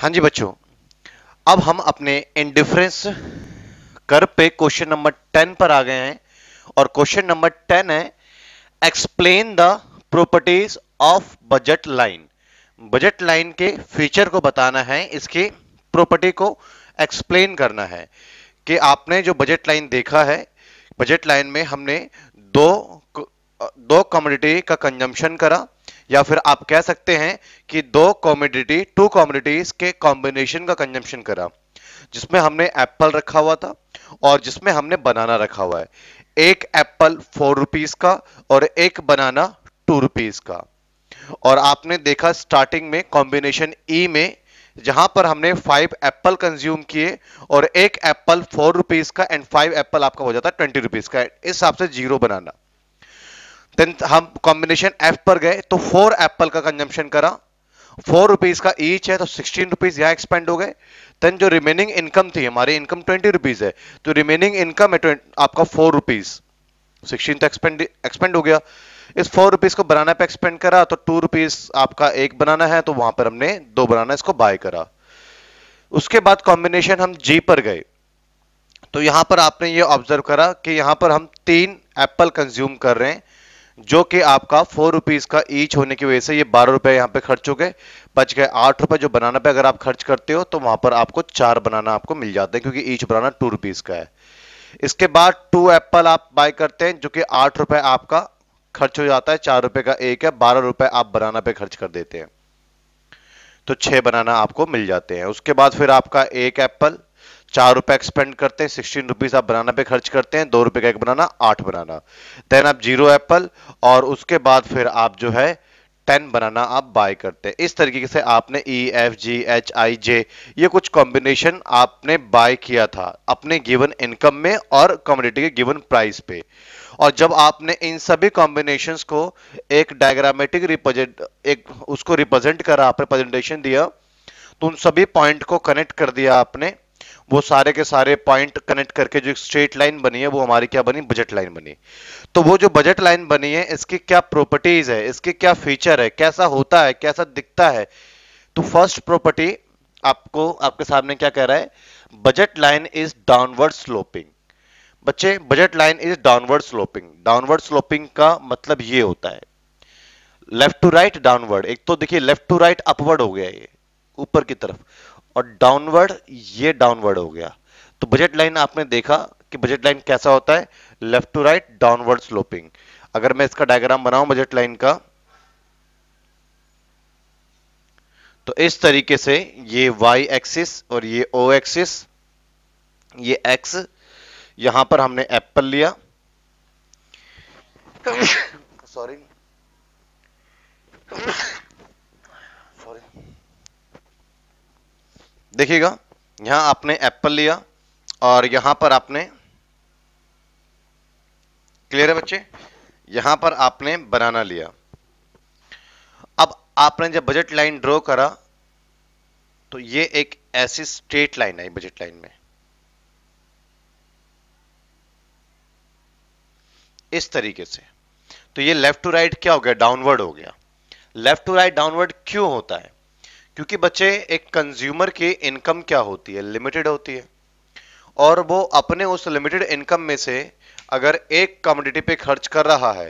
हाँ जी बच्चों अब हम अपने इंडिफरेंस कर पे क्वेश्चन नंबर टेन पर आ गए हैं और क्वेश्चन नंबर टेन है explain the properties of budget line budget line के फीचर को बताना है इसके प्रॉपर्टी को एक्सप्लेन करना है कि आपने जो बजट लाइन देखा है बजट लाइन में हमने दो दो कम्युनिटी का कंजम्पशन करा या फिर आप कह सकते हैं कि दो कॉमोडिटी टू कॉमोडिटीज के कॉम्बिनेशन का कंजम्पशन करा जिसमें हमने एप्पल रखा हुआ था और जिसमें हमने बनाना रखा हुआ है एक एप्पल फोर रुपीज का और एक बनाना टू रुपीज का और आपने देखा स्टार्टिंग में कॉम्बिनेशन ई e में जहां पर हमने फाइव एप्पल कंज्यूम किए और एक एप्पल फोर रुपीज का एंड फाइव एप्पल आपका हो जाता है ट्वेंटी रुपीज का इस हिसाब से जीरो बनाना देन हम कॉम्बिनेशन एफ पर गए तो फोर एप्पल का कंजम्पशन करा फोर रुपीज का ईच है तो सिक्सटीन रुपीज यहाँ एक्सपेंड हो गए देन जो रिमेनिंग इनकम थी हमारी इनकम ट्वेंटी रुपीज है तो रिमेनिंग इनकम है आपका फोर रुपीज सिक्सटीन तो एक्सपेंड एक्सपेंड हो गया इस फोर रुपीज को बनाना पे एक्सपेंड करा तो टू रुपीज आपका एक बनाना है तो वहां पर हमने दो बनाना इसको बाय करा उसके बाद कॉम्बिनेशन हम जी पर गए तो यहां पर आपने ये ऑब्जर्व करा कि यहां पर हम तीन एप्पल कंज्यूम कर रहे हैं जो कि आपका फोर रुपीज़ का ईच होने की वजह से ये बारह रुपए यहाँ पे खर्च हो गए बच गए आठ रुपए जो बनाना पे अगर आप खर्च करते हो तो वहां पर आपको चार बनाना आपको मिल जाते हैं क्योंकि ईच बनाना टू रुपीज़ का है इसके बाद टू एप्पल आप बाय करते हैं जो कि आठ रुपए आपका खर्च हो जाता है चार रुपए का एक है बारह रुपए आप बनाना पे खर्च कर देते हैं तो छह बनाना आपको मिल जाते हैं उसके बाद फिर आपका एक एप्पल चार रुपए एक्सपेंड करते हैं सिक्सटीन रुपीज आप बनाना पे खर्च करते हैं दो रुपए का एक बनाना आठ बनाना देन आप जीरो एप्पल और उसके बाद फिर आप जो है टेन बनाना आप बाय करते हैं इस तरीके से आपने E F G H I जे ये कुछ कॉम्बिनेशन आपने बाय किया था अपने गिवन इनकम में और कम्युनिटी के गिवन प्राइस पे और जब आपने इन सभी कॉम्बिनेशंस को एक डायग्रामेटिक रिप्रेजेंट एक उसको रिप्रेजेंट करा आपने प्रेजेंटेशन दिया तो उन सभी पॉइंट को कनेक्ट कर दिया आपने वो सारे के सारे पॉइंट कनेक्ट करके जो स्ट्रेट लाइन बनी है वो हमारी क्या बनी बजट लाइन बनी तो वो जो बजट लाइन बनी है इसकी क्या प्रॉपर्टीज है इसके क्या फीचर है कैसा होता है कैसा दिखता है तो फर्स्ट प्रॉपर्टी आपको आपके सामने क्या कह रहा है budget line is downward sloping बच्चे budget line is downward sloping downward sloping का मतलब ये होता है लेफ्ट टू राइट डाउनवर्ड एक तो देखिए लेफ्ट टू राइट अपवर्ड हो गया ये ऊपर की तरफ और डाउनवर्ड ये डाउनवर्ड हो गया तो बजट लाइन आपने देखा कि बजट लाइन कैसा होता है left to right downward sloping अगर मैं इसका डायग्राम बनाऊं बजट लाइन का तो इस तरीके से ये y एक्सिस और ये o एक्सिस ये x यहां पर हमने एप्पल लिया सॉरी देखिएगा यहां आपने एप्पल लिया और यहां पर आपने क्लियर है बच्चे यहां पर आपने बनाना लिया अब आपने जब बजट लाइन ड्रॉ करा तो ये एक ऐसी स्ट्रेट लाइन आई बजट लाइन में इस तरीके से तो ये लेफ्ट टू राइट क्या हो गया डाउनवर्ड हो गया लेफ्ट टू राइट डाउनवर्ड क्यों होता है क्योंकि बच्चे एक कंज्यूमर की इनकम क्या होती है लिमिटेड होती है और वो अपने उस लिमिटेड इनकम में से अगर एक कम्युनिटी पे खर्च कर रहा है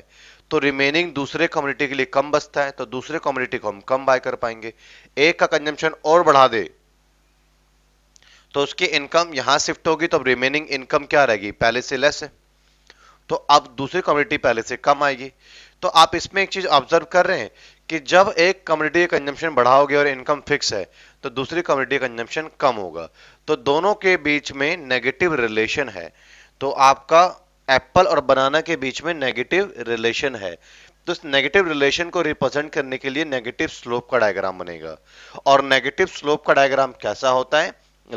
तो रिमेनिंग दूसरे कम्युनिटी के लिए कम बचता है तो दूसरे कम्युनिटी को हम कम बाय कर पाएंगे एक का कंजम्पशन और बढ़ा दे तो उसकी इनकम यहां शिफ्ट होगी तो अब रिमेनिंग इनकम क्या रहेगी पहले से लेस है तो अब दूसरी कम्युनिटी पहले से कम आएगी तो आप इसमें एक चीज ऑब्जर्व कर रहे हैं कि जब एक कम्युनिटी का कंजम्पशन बढ़ाओगे और इनकम फिक्स है तो दूसरी कम्युनिटी का कंजम्पशन कम होगा तो दोनों के बीच में नेगेटिव रिलेशन है तो आपका एप्पल और बनाना के बीच में नेगेटिव रिलेशन है तो इस नेगेटिव रिलेशन को रिप्रेजेंट करने के लिए नेगेटिव स्लोप का डायग्राम बनेगा और नेगेटिव स्लोप का डायग्राम कैसा होता है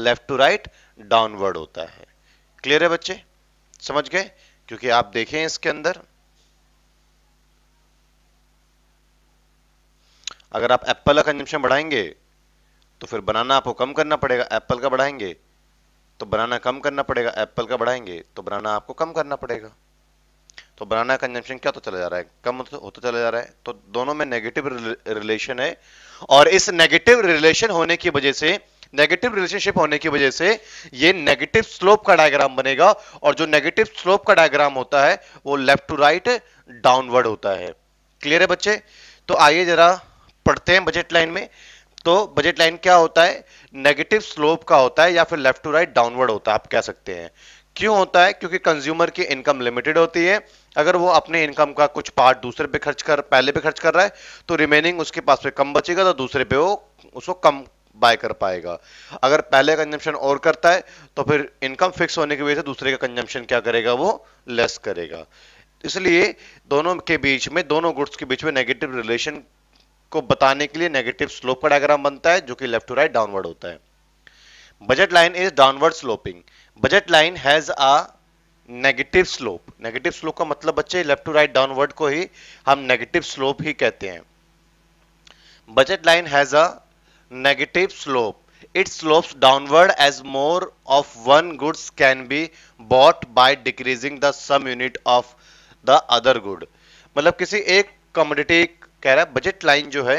लेफ्ट टू राइट डाउनवर्ड होता है क्लियर है बच्चे समझ गए क्योंकि आप देखें इसके अंदर अगर आप एप्पल का कंजम्पशन बढ़ाएंगे तो फिर बनाना आपको कम करना पड़ेगा एप्पल का बढ़ाएंगे तो बनाना कम करना पड़ेगा एप्पल का बढ़ाएंगे तो बनाना आपको कम करना पड़ेगा तो बनाना कंजम्पशन क्या तो चला जा रहा है कम होता चला जा रहा है तो दोनों में नेगेटिव रिलेशन है और इस नेगेटिव रिलेशन होने की वजह से नेगेटिव रिलेशनशिप होने की वजह से ये नेगेटिव स्लोप का डायग्राम बनेगा और जो नेगेटिव स्लोप का डायग्राम होता है वो लेफ्ट टू राइट डाउनवर्ड होता है क्लियर है बच्चे तो आइए जरा पढ़ते हैं बजट लाइन में तो बजट लाइन क्या होता है नेगेटिव स्लोप का होता है या फिर लेफ्ट टू राइट डाउनवर्ड होता है आप कह सकते हैं क्यों होता है क्योंकि कंज्यूमर की इनकम लिमिटेड होती है अगर वो अपने इनकम का कुछ पार्ट दूसरे पे खर्च कर पहले पे खर्च कर रहा है तो रिमेनिंग उसके पास पे कम बचेगा तो दूसरे पे वो उसको कम बाय कर पाएगा अगर पहले कंजम्पशन और करता है तो फिर इनकम फिक्स होने की वजह से दूसरे का कंजम्पशन क्या करेगा वो लेस करेगा इसलिए दोनों के बीच में दोनों गुड्स के बीच में नेगेटिव रिलेशन को बताने के लिए नेगेटिव स्लोप का डायग्राम बनता है जो कि लेफ्ट टू राइट डाउनवर्ड होता है budget line is downward sloping budget line has a negative slope negative slope का मतलब बच्चे लेफ्ट टू राइट डाउनवर्ड को ही हम नेगेटिव स्लोप ही कहते हैं budget line has a negative slope it slopes downward as more of one goods can be bought by decreasing the some unit of the other good मतलब किसी एक commodity कह रहा है बजट लाइन जो है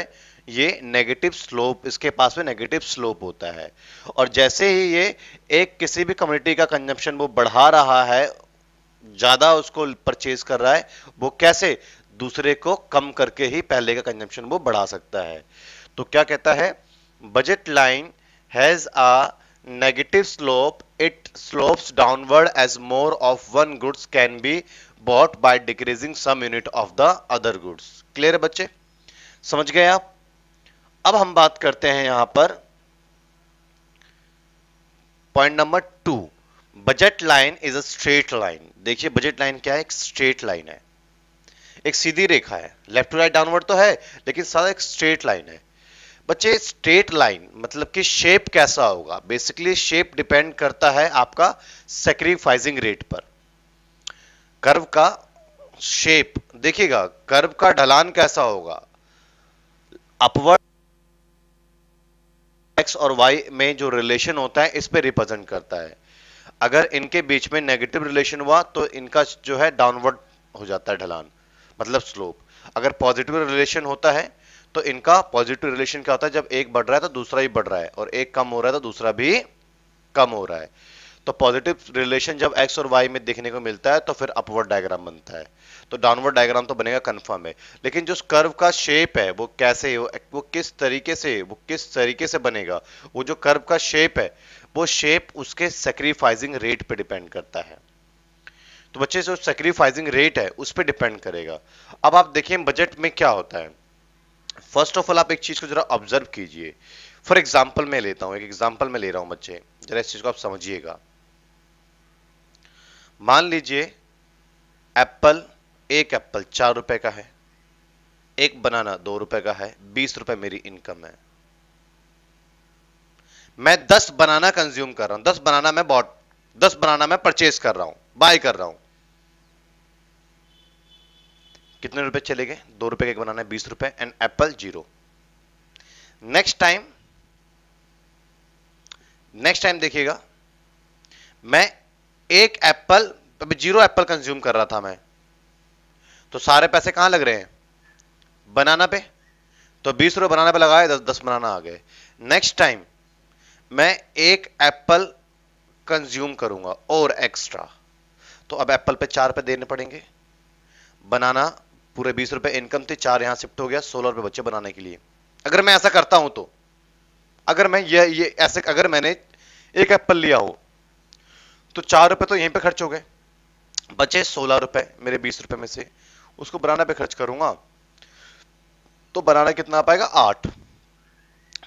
ये नेगेटिव स्लोप इसके पास में नेगेटिव स्लोप होता है और जैसे ही ये एक किसी भी कम्युनिटी का कंजम्पशन वो बढ़ा रहा है ज़्यादा उसको परचेज कर रहा है वो कैसे दूसरे को कम करके ही पहले का कंजम्पशन वो बढ़ा सकता है तो क्या कहता है budget line has a negative slope it slopes downward as more of one goods can be bought by decreasing some unit of the other goods clear है बच्चे समझ गए आप अब हम बात करते हैं यहां पर point number two budget line is a straight line देखिए बजट लाइन क्या है एक स्ट्रेट लाइन है एक सीधी रेखा है लेफ्ट टू राइट डाउनवर्ड तो है लेकिन सारा एक स्ट्रेट लाइन है बच्चे स्ट्रेट लाइन मतलब कि शेप कैसा होगा बेसिकली शेप डिपेंड करता है आपका सेक्रीफाइजिंग रेट पर कर्व का शेप देखिएगा कर्व का ढलान कैसा होगा अपवर्ड एक्स और वाई में जो रिलेशन होता है इस पे रिप्रेजेंट करता है अगर इनके बीच में नेगेटिव रिलेशन हुआ तो इनका जो है डाउनवर्ड हो जाता है ढलान मतलब स्लोप अगर पॉजिटिव रिलेशन होता है तो इनका पॉजिटिव रिलेशन क्या होता है जब एक बढ़ रहा है तो दूसरा ही बढ़ रहा है और एक कम हो रहा है तो दूसरा भी कम हो रहा है तो पॉजिटिव रिलेशन जब एक्स और वाई में देखने को मिलता है तो फिर अपवर्ड डायग्राम बनता है तो डाउनवर्ड डायग्राम तो बनेगा कन्फर्म है लेकिन जो कर्व का शेप है वो कैसे है वो किस तरीके से वो किस तरीके से बनेगा वो जो कर्व का शेप है वो शेप उसके सेक्रीफाइजिंग रेट पर डिपेंड करता है तो बच्चे जो सेक्रीफाइजिंग रेट है उस पर डिपेंड करेगा अब आप देखिए बजट में क्या होता है फर्स्ट ऑफ ऑल आप एक चीज को जरा ऑब्जर्व कीजिए फॉर एग्जाम्पल मैं लेता हूँ एक एग्जाम्पल मैं ले रहा हूँ बच्चे जरा इस चीज को आप समझिएगा मान लीजिए एप्पल एक एप्पल चार रुपए का है एक बनाना दो रुपए का है बीस रुपए मेरी इनकम है मैं दस बनाना कंज्यूम कर रहा हूं दस बनाना मैं बॉट दस बनाना मैं परचेस कर रहा हूं बाय कर रहा हूं कितने रुपए चले गए दो रुपए का एक बनाना है बीस रुपए and apple zero next time next time देखिएगा मैं एक एप्पल जीरो एप्पल कंज्यूम कर रहा था मैं तो सारे पैसे कहां लग रहे हैं बनाना पे तो बीस रुपए बनाना पे लगाए दस दस बनाना आ गए नेक्स्ट टाइम मैं एक एप्पल कंज्यूम करूंगा और एक्स्ट्रा तो अब एप्पल पे चार रुपए देने पड़ेंगे बनाना पूरे बीस रुपए इनकम थे चार यहां शिफ्ट हो गया सोलह रुपए बच्चे बनाने के लिए अगर मैं ऐसा करता हूं तो अगर मैं ये ये ऐसे अगर मैंने एक एप्पल लिया हो तो चार रुपए तो यहीं पे खर्च हो गए बचे सोलह रुपए मेरे बीस रुपए में से उसको बनाना पे खर्च करूंगा तो बनाना कितना आ पाएगा आठ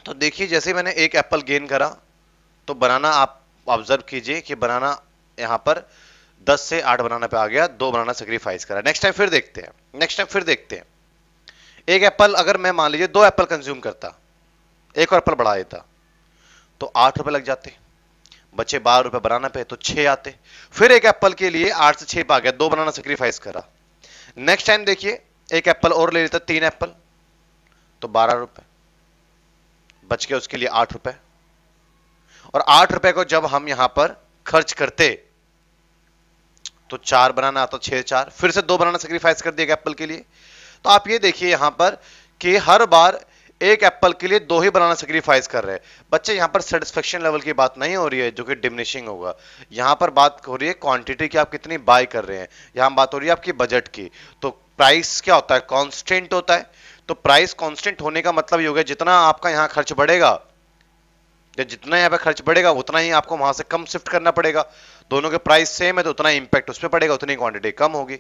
तो देखिए जैसे मैंने एक एप्पल गेन करा तो बनाना आप ऑब्जर्व कीजिए कि बनाना यहां पर दस से आठ बनाना पे आ गया दो बनाना सेक्रीफाइस करा नेक्स्ट टाइम फिर देखते हैं नेक्स्ट टाइम फिर देखते हैं एक एप्पल अगर मैं मान लीजिए दो एप्पल कंज्यूम करता एक और एप्पल बढ़ा देता तो आठ रुपए लग जाते बचे बारह रुपए बनाना पे तो छह आते फिर एक एप्पल के लिए आठ से छह पा गया दो बनाना सेक्रीफाइस करा नेक्स्ट टाइम देखिए एक एप्पल और ले लेता तीन एप्पल तो बारह रुपए बच गया उसके लिए आठ रुपए और आठ रुपए को जब हम यहां पर खर्च करते तो चार बनाना आता छह चार फिर से दो बनाना सेक्रीफाइस कर दिया एप्पल के लिए तो आप ये देखिए यहां पर कि हर बार एक एप्पल के लिए दो ही बनाना सेक्रीफाइस कर रहे हैं बच्चे यहाँ पर सेटिस्फेक्शन लेवल की बात नहीं हो रही है जो कि डिमिनिशिंग होगा यहाँ पर बात हो रही है क्वांटिटी की आप कितनी बाय कर रहे हैं यहाँ बात हो रही है आपकी बजट की तो प्राइस क्या होता है कॉन्स्टेंट होता है तो प्राइस कॉन्स्टेंट होने का मतलब ये होगा जितना आपका यहाँ खर्च बढ़ेगा या जितना यहाँ पर खर्च बढ़ेगा उतना ही आपको वहां से कम शिफ्ट करना पड़ेगा दोनों के प्राइस सेम है तो उतना इम्पैक्ट उस पर पड़ेगा उतनी क्वांटिटी कम होगी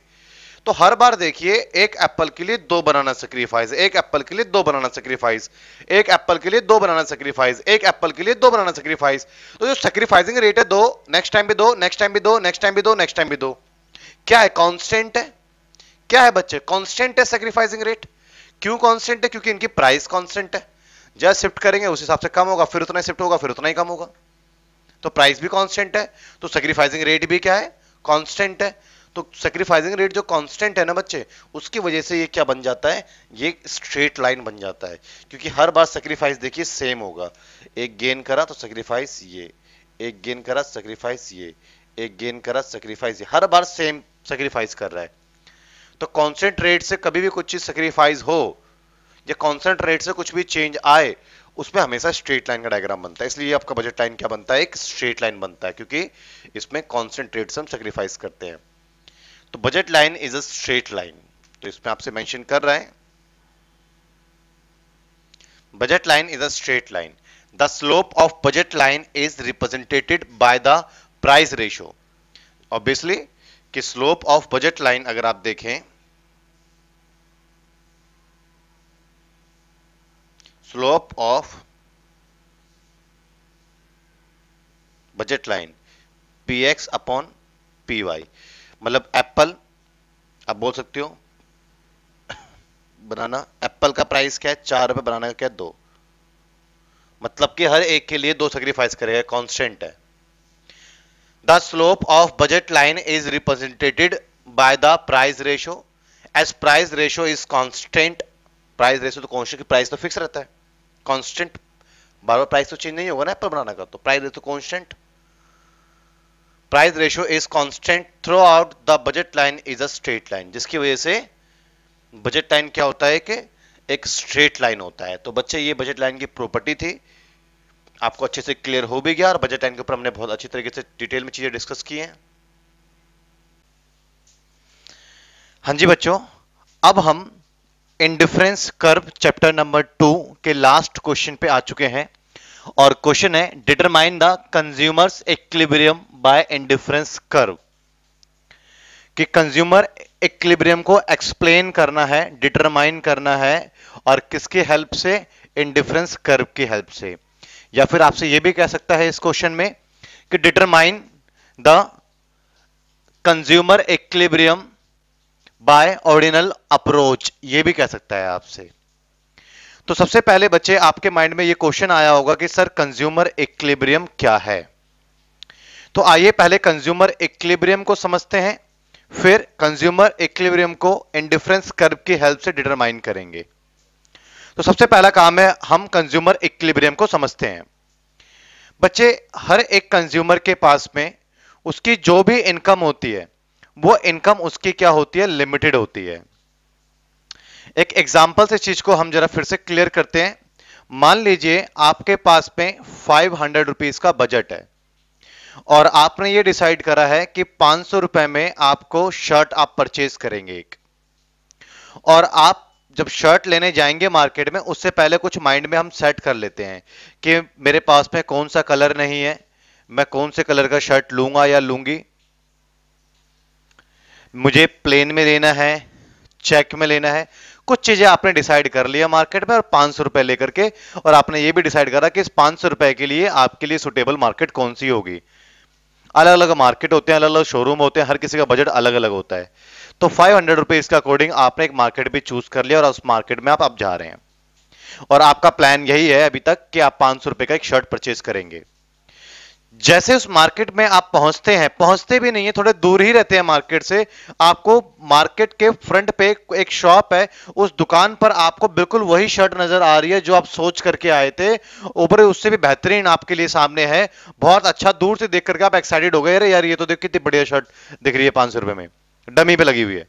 तो हर बार देखिए एक एप्पल के लिए दो बनाना सेक्रीफाइस एक एप्पल के लिए दो बनाना सेक्रीफाइस एक एप्पल के लिए दो बनाना सेक्रीफाइस एक एप्पल के लिए दो बनाना सेक्रीफाइस तो जो सेक्रीफाइसिंग रेट है दो नेक्स्ट टाइम भी दो नेक्स्ट टाइम भी दो नेक्स्ट टाइम भी दो नेक्स्ट टाइम भी दो क्या है कॉन्स्टेंट है क्या है बच्चे कॉन्स्टेंट है सेक्रीफाइसिंग रेट क्यों कॉन्स्टेंट है क्योंकि इनकी प्राइस कॉन्स्टेंट है जैसे शिफ्ट करेंगे उस हिसाब से कम होगा फिर उतना ही शिफ्ट होगा फिर उतना ही कम होगा तो प्राइस भी कांस्टेंट है तो सेक्रीफाइसिंग रेट भी क्या है कांस्टेंट है तो सेक्रीफाइसिंग रेट जो कांस्टेंट है ना बच्चे उसकी वजह से ये क्या बन जाता है ये स्ट्रेट लाइन बन जाता है क्योंकि हर बार सेक्रीफाइस देखिए सेम होगा एक गेन करा तो सेक्रीफाइस ये एक गेन करा सेक्रीफाइस ये एक गेन करा सेक्रीफाइस ये हर बार सेम सेक्रीफाइस कर रहा है तो कॉन्स्टेंट रेट से कभी भी कुछ चीज सेक्रीफाइस हो या कॉन्स्टेंट रेट से कुछ भी चेंज आए उसमें हमेशा स्ट्रेट लाइन का डायग्राम बनता है इसलिए आपका बजट लाइन क्या बनता है एक स्ट्रेट लाइन बनता है क्योंकि इसमें कॉन्सेंट्रेट से हम सेक्रीफाइस करते हैं तो budget line is a straight line तो इसमें आपसे मेंशन कर रहा है budget line is a straight line the slope of budget line is represented by the price ratio obviously कि स्लोप ऑफ बजट लाइन अगर आप देखें slope of budget line P X upon P Y मतलब apple आप बोल सकते हो banana apple का प्राइस क्या है चार रुपए बनाना का क्या है दो मतलब कि हर एक के लिए दो सेक्रीफाइस करेगा कॉन्स्टेंट है the slope of budget line is represented by the price ratio as price ratio is constant price ratio तो कॉन्स्टेंट प्राइस तो फिक्स रहता है कॉन्स्टेंट बार बार प्राइस तो चेंज नहीं होगा ना एप्पल बनाना का तो price ratio constant price ratio is constant throughout the budget line is a straight line जिसकी वजह से बजट लाइन क्या होता है कि एक स्ट्रेट लाइन होता है तो बच्चे ये बजट लाइन की प्रॉपर्टी थी आपको अच्छे से क्लियर हो भी गया और बजट लाइन के ऊपर हमने बहुत अच्छी तरीके से डिटेल में चीजें डिस्कस की हैं हाँ जी बच्चों अब हम indifference curve chapter number two के लास्ट क्वेश्चन पे आ चुके हैं और क्वेश्चन है determine the consumer's equilibrium by indifference curve कि कंज्यूमर इक्लिब्रियम को एक्सप्लेन करना है डिटरमाइन करना है और किसकी हेल्प से इंडिफरेंस कर्व की हेल्प से या फिर आपसे यह भी कह सकता है इस क्वेश्चन में कि determine the consumer equilibrium by ordinal approach ये भी कह सकता है आपसे तो सबसे पहले बच्चे आपके माइंड में ये क्वेश्चन आया होगा कि सर कंज्यूमर इक्लिब्रियम क्या है तो आइए पहले कंज्यूमर इक्लिब्रियम को समझते हैं फिर कंज्यूमर इक्लिब्रियम को इंडिफरेंस कर्व की हेल्प से डिटरमाइन करेंगे तो सबसे पहला काम है हम कंज्यूमर इक्लिब्रियम को समझते हैं बच्चे हर एक कंज्यूमर के पास में उसकी जो भी इनकम होती है वो इनकम उसकी क्या होती है लिमिटेड होती है एक एग्जाम्पल से चीज को हम जरा फिर से क्लियर करते हैं मान लीजिए आपके पास में फाइव हंड्रेड रुपीज का बजट है और आपने ये डिसाइड करा है कि पांच सौ रुपए में आपको शर्ट आप परचेज करेंगे एक और आप जब शर्ट लेने जाएंगे मार्केट में उससे पहले कुछ माइंड में हम सेट कर लेते हैं कि मेरे पास में कौन सा कलर नहीं है मैं कौन से कलर का शर्ट लूंगा या लूंगी मुझे प्लेन में लेना है चेक में लेना है कुछ चीजें आपने डिसाइड कर लिया मार्केट में और पांच सौ रुपए लेकर के और आपने ये भी डिसाइड करा कि इस पांच सौ रुपए के लिए आपके लिए सुटेबल मार्केट कौन सी होगी अलग अलग मार्केट होते हैं अलग अलग शोरूम होते हैं हर किसी का बजट अलग अलग होता है तो फाइव हंड्रेड रुपीज के अकॉर्डिंग आपने एक मार्केट भी चूज कर लिया और उस मार्केट में आप अब जा रहे हैं और आपका प्लान यही है अभी तक कि आप पांच सौ रुपए का एक शर्ट परचेज करेंगे जैसे उस मार्केट में आप पहुंचते हैं पहुंचते भी नहीं है थोड़े दूर ही रहते हैं मार्केट से आपको मार्केट के फ्रंट पे एक शॉप है उस दुकान पर आपको बिल्कुल वही शर्ट नजर आ रही है जो आप सोच करके आए थे ऊपर उससे भी बेहतरीन आपके लिए सामने है बहुत अच्छा दूर से देख करके आप एक्साइटेड हो गए अरे यार ये तो देख कितनी बढ़िया शर्ट दिख रही है पांच रुपए में डमी पे लगी हुई है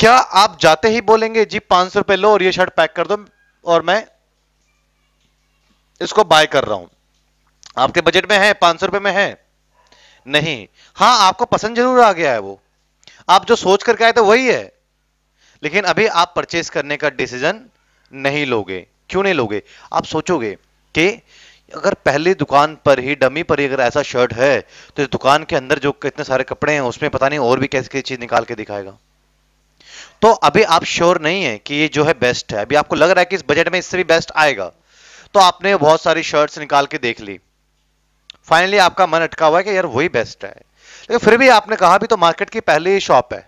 क्या आप जाते ही बोलेंगे जी पांच सौ रुपए लो और ये शर्ट पैक कर दो और मैं इसको बाय कर रहा हूं आपके बजट में है पांच सौ रुपए में है नहीं हाँ आपको पसंद जरूर आ गया है वो आप जो सोच करके आए थे वही है लेकिन अभी आप परचेस करने का डिसीजन नहीं लोगे क्यों नहीं लोगे आप सोचोगे कि अगर पहले दुकान पर ही डमी पर ही अगर ऐसा शर्ट है तो इस दुकान के अंदर जो कितने सारे कपड़े हैं उसमें पता नहीं और भी कैसी कैसी चीज निकाल के दिखाएगा तो अभी आप श्योर नहीं है कि ये जो है बेस्ट है अभी आपको लग रहा है कि इस बजट में इससे भी बेस्ट आएगा तो आपने बहुत सारी शर्ट्स निकाल के देख ली फाइनली आपका मन अटका हुआ है कि यार वही बेस्ट है लेकिन फिर भी आपने कहा भी तो मार्केट की पहली शॉप है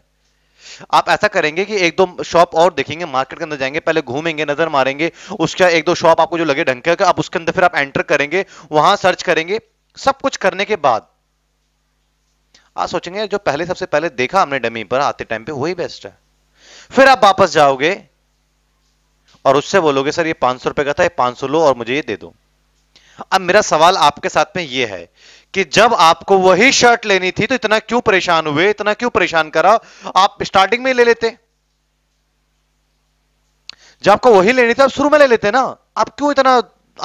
आप ऐसा करेंगे कि एक दो शॉप और देखेंगे मार्केट के अंदर जाएंगे पहले घूमेंगे नजर मारेंगे उसके एक दो शॉप आपको जो लगे ढंग के आप उसके अंदर फिर आप एंटर करेंगे वहां सर्च करेंगे सब कुछ करने के बाद आप सोचेंगे जो पहले सबसे पहले देखा हमने डमी पर आते टाइम पे वही बेस्ट है फिर आप वापस जाओगे और उससे बोलोगे सर ये पांच सौ रुपए का था ये पांच सौ लो और मुझे ये दे दो अब मेरा सवाल आपके साथ में ये है कि जब आपको वही शर्ट लेनी थी तो इतना क्यों परेशान हुए इतना क्यों परेशान करा आप स्टार्टिंग में ले लेते जब आपको वही लेनी थी आप शुरू में ले लेते ना आप क्यों इतना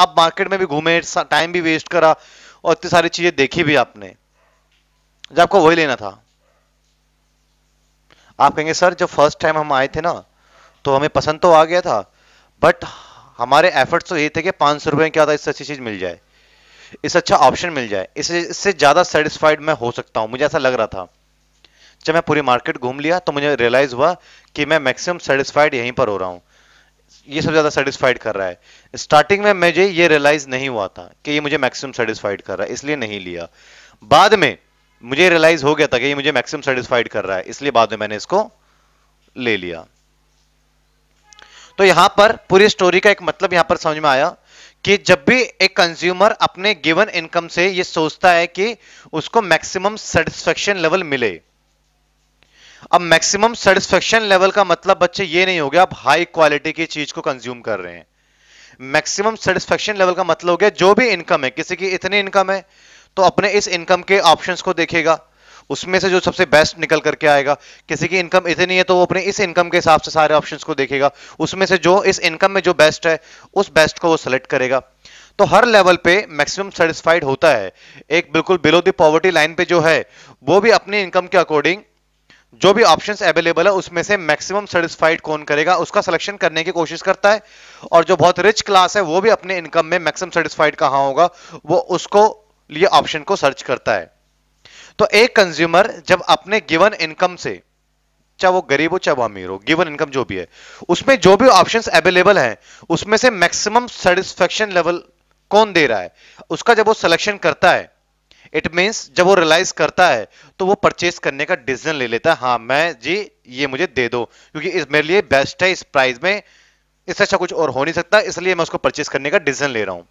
आप मार्केट में भी घूमे टाइम भी वेस्ट करा और इतनी सारी चीजें देखी भी आपने जब आपको वही लेना था आप कहेंगे सर जब फर्स्ट टाइम हम आए थे ना तो हमें पसंद तो आ गया था बट हमारे एफर्ट्स तो ये थे कि पाँच सौ रुपये क्या था इससे अच्छी चीज़ मिल जाए इससे अच्छा ऑप्शन मिल जाए इससे इससे ज़्यादा सेटिस्फाइड मैं हो सकता हूँ मुझे ऐसा लग रहा था जब मैं पूरी मार्केट घूम लिया तो मुझे रियलाइज़ हुआ कि मैं मैक्सिमम सेटिस्फाइड यहीं पर हो रहा हूँ ये सबसे ज़्यादा सेटिस्फाइड कर रहा है स्टार्टिंग में मुझे ये रियलाइज़ नहीं हुआ था कि ये मुझे मैक्सिमम सेटिस्फाइड कर रहा है इसलिए नहीं लिया बाद में मुझे रियलाइज़ हो गया था कि ये मुझे मैक्सिमम सेटिस्फाइड कर रहा है इसलिए बाद में मैंने इसको ले लिया तो यहां पर पूरी स्टोरी का एक मतलब यहां पर समझ में आया कि जब भी एक कंज्यूमर अपने गिवन इनकम से ये सोचता है कि उसको मैक्सिमम सेटिस्फेक्शन लेवल मिले अब मैक्सिमम सेटिस्फेक्शन लेवल का मतलब बच्चे ये नहीं हो गया आप हाई क्वालिटी की चीज को कंज्यूम कर रहे हैं मैक्सिमम सेटिस्फेक्शन लेवल का मतलब हो गया जो भी इनकम है किसी की इतनी इनकम है तो अपने इस इनकम के ऑप्शंस को देखेगा उसमें से जो सबसे बेस्ट निकल करके आएगा किसी की इनकम इतनी है तो वो अपने इस इनकम के हिसाब से सारे ऑप्शंस को देखेगा उसमें से जो इस इनकम में जो बेस्ट है उस बेस्ट को वो सेलेक्ट करेगा तो हर लेवल पे मैक्सिमम सेटिस्फाइड होता है एक बिल्कुल बिलो द पॉवर्टी लाइन पे जो है वो भी अपनी इनकम के अकॉर्डिंग जो भी ऑप्शंस अवेलेबल है उसमें से मैक्सिमम सेटिस्फाइड कौन करेगा उसका सिलेक्शन करने की कोशिश करता है और जो बहुत रिच क्लास है वो भी अपने इनकम में मैक्सिमम सेटिस्फाइड कहाँ होगा वो उसको लिए ऑप्शन को सर्च करता है तो एक कंज्यूमर जब अपने गिवन इनकम से चाहे वो गरीब हो चाहे वो अमीर हो गिवन इनकम जो भी है उसमें जो भी ऑप्शंस अवेलेबल हैं उसमें से मैक्सिमम सेटिस्फेक्शन लेवल कौन दे रहा है उसका जब वो सिलेक्शन करता है इट मीन्स जब वो रियलाइज करता है तो वो परचेस करने का डिसीजन ले लेता है हाँ मैं जी ये मुझे दे दो क्योंकि इस मेरे लिए बेस्ट है इस प्राइस में इससे अच्छा कुछ और हो नहीं सकता इसलिए मैं उसको परचेस करने का डिसीजन ले रहा हूं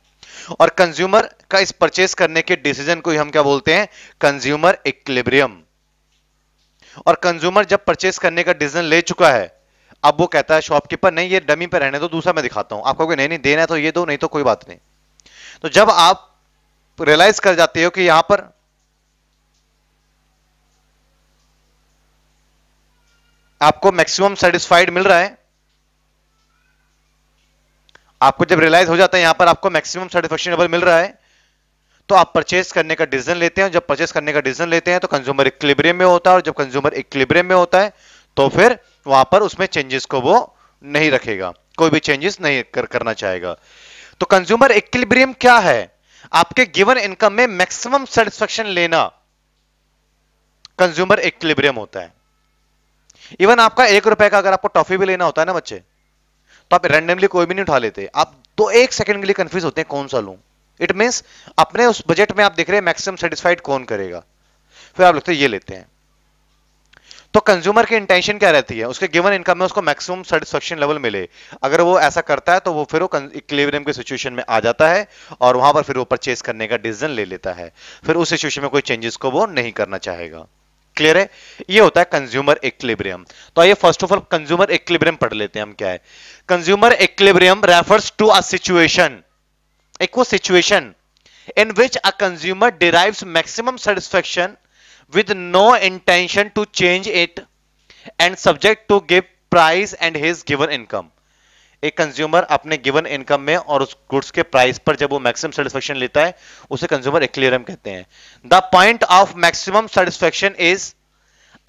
और कंज्यूमर का इस परचेस करने के डिसीजन को हम क्या बोलते हैं कंज्यूमर इक्लिब्रियम और कंज्यूमर जब परचेस करने का डिसीजन ले चुका है अब वो कहता है शॉपकीपर नहीं ये डमी पर रहने दो दूसरा मैं दिखाता हूं आप कहोगे नहीं नहीं देना है तो ये दो नहीं तो कोई बात नहीं तो जब आप रियलाइज कर जाते हो कि यहां पर आपको मैक्सिमम सेटिस्फाइड मिल रहा है आपको जब रियलाइज हो जाता है यहां पर आपको मैक्सिमम सेटिस्फेक्शन लेवल मिल रहा है तो आप परचेस करने का डिसीजन लेते हैं जब परचेस करने का डिसीजन लेते हैं तो कंज्यूमर इक्लिब्रियम में होता है और जब कंज्यूमर इक्लिब्रियम में होता है तो फिर वहां पर उसमें चेंजेस को वो नहीं रखेगा कोई भी चेंजेस नहीं कर, करना चाहेगा तो कंज्यूमर इक्लिब्रियम क्या है आपके गिवन इनकम में मैक्सिमम सेटिस्फेक्शन लेना कंज्यूमर इक्लिब्रियम होता है इवन आपका एक रुपए का अगर आपको टॉफी भी लेना होता है ना बच्चे तो आप रैंडमली कोई भी नहीं उठा लेते आप तो एक सेकंड के लिए कंफ्यूज होते हैं कौन सा लूं इट मीन्स अपने उस बजट में आप देख रहे हैं मैक्सिमम सेटिस्फाइड कौन करेगा फिर आप लगते हैं ये लेते हैं तो कंज्यूमर की इंटेंशन क्या रहती है उसके गिवन इनकम में उसको मैक्सिमम सेटिस्फेक्शन लेवल मिले अगर वो ऐसा करता है तो वो फिर वो इक्लेवरियम के सिचुएशन में आ जाता है और वहां पर फिर वो परचेज करने का डिसीजन ले लेता है फिर उस सिचुएशन में कोई चेंजेस को वो नहीं करना चाहेगा क्लियर है ये होता है कंज्यूमर इक्लिब्रियम तो आइए first of all consumer equilibrium पढ़ लेते हैं हम क्या है consumer equilibrium refers to a situation एक वो situation in which a consumer derives maximum satisfaction with no intention to change it and subject to give price and his given income एक consumer अपने गिवन इनकम में और उस goods के price पर जब वो मैक्सिमम सेटिस्फेक्शन लेता है उसे कंज्यूमर एक्लियरम कहते हैं the point of maximum satisfaction is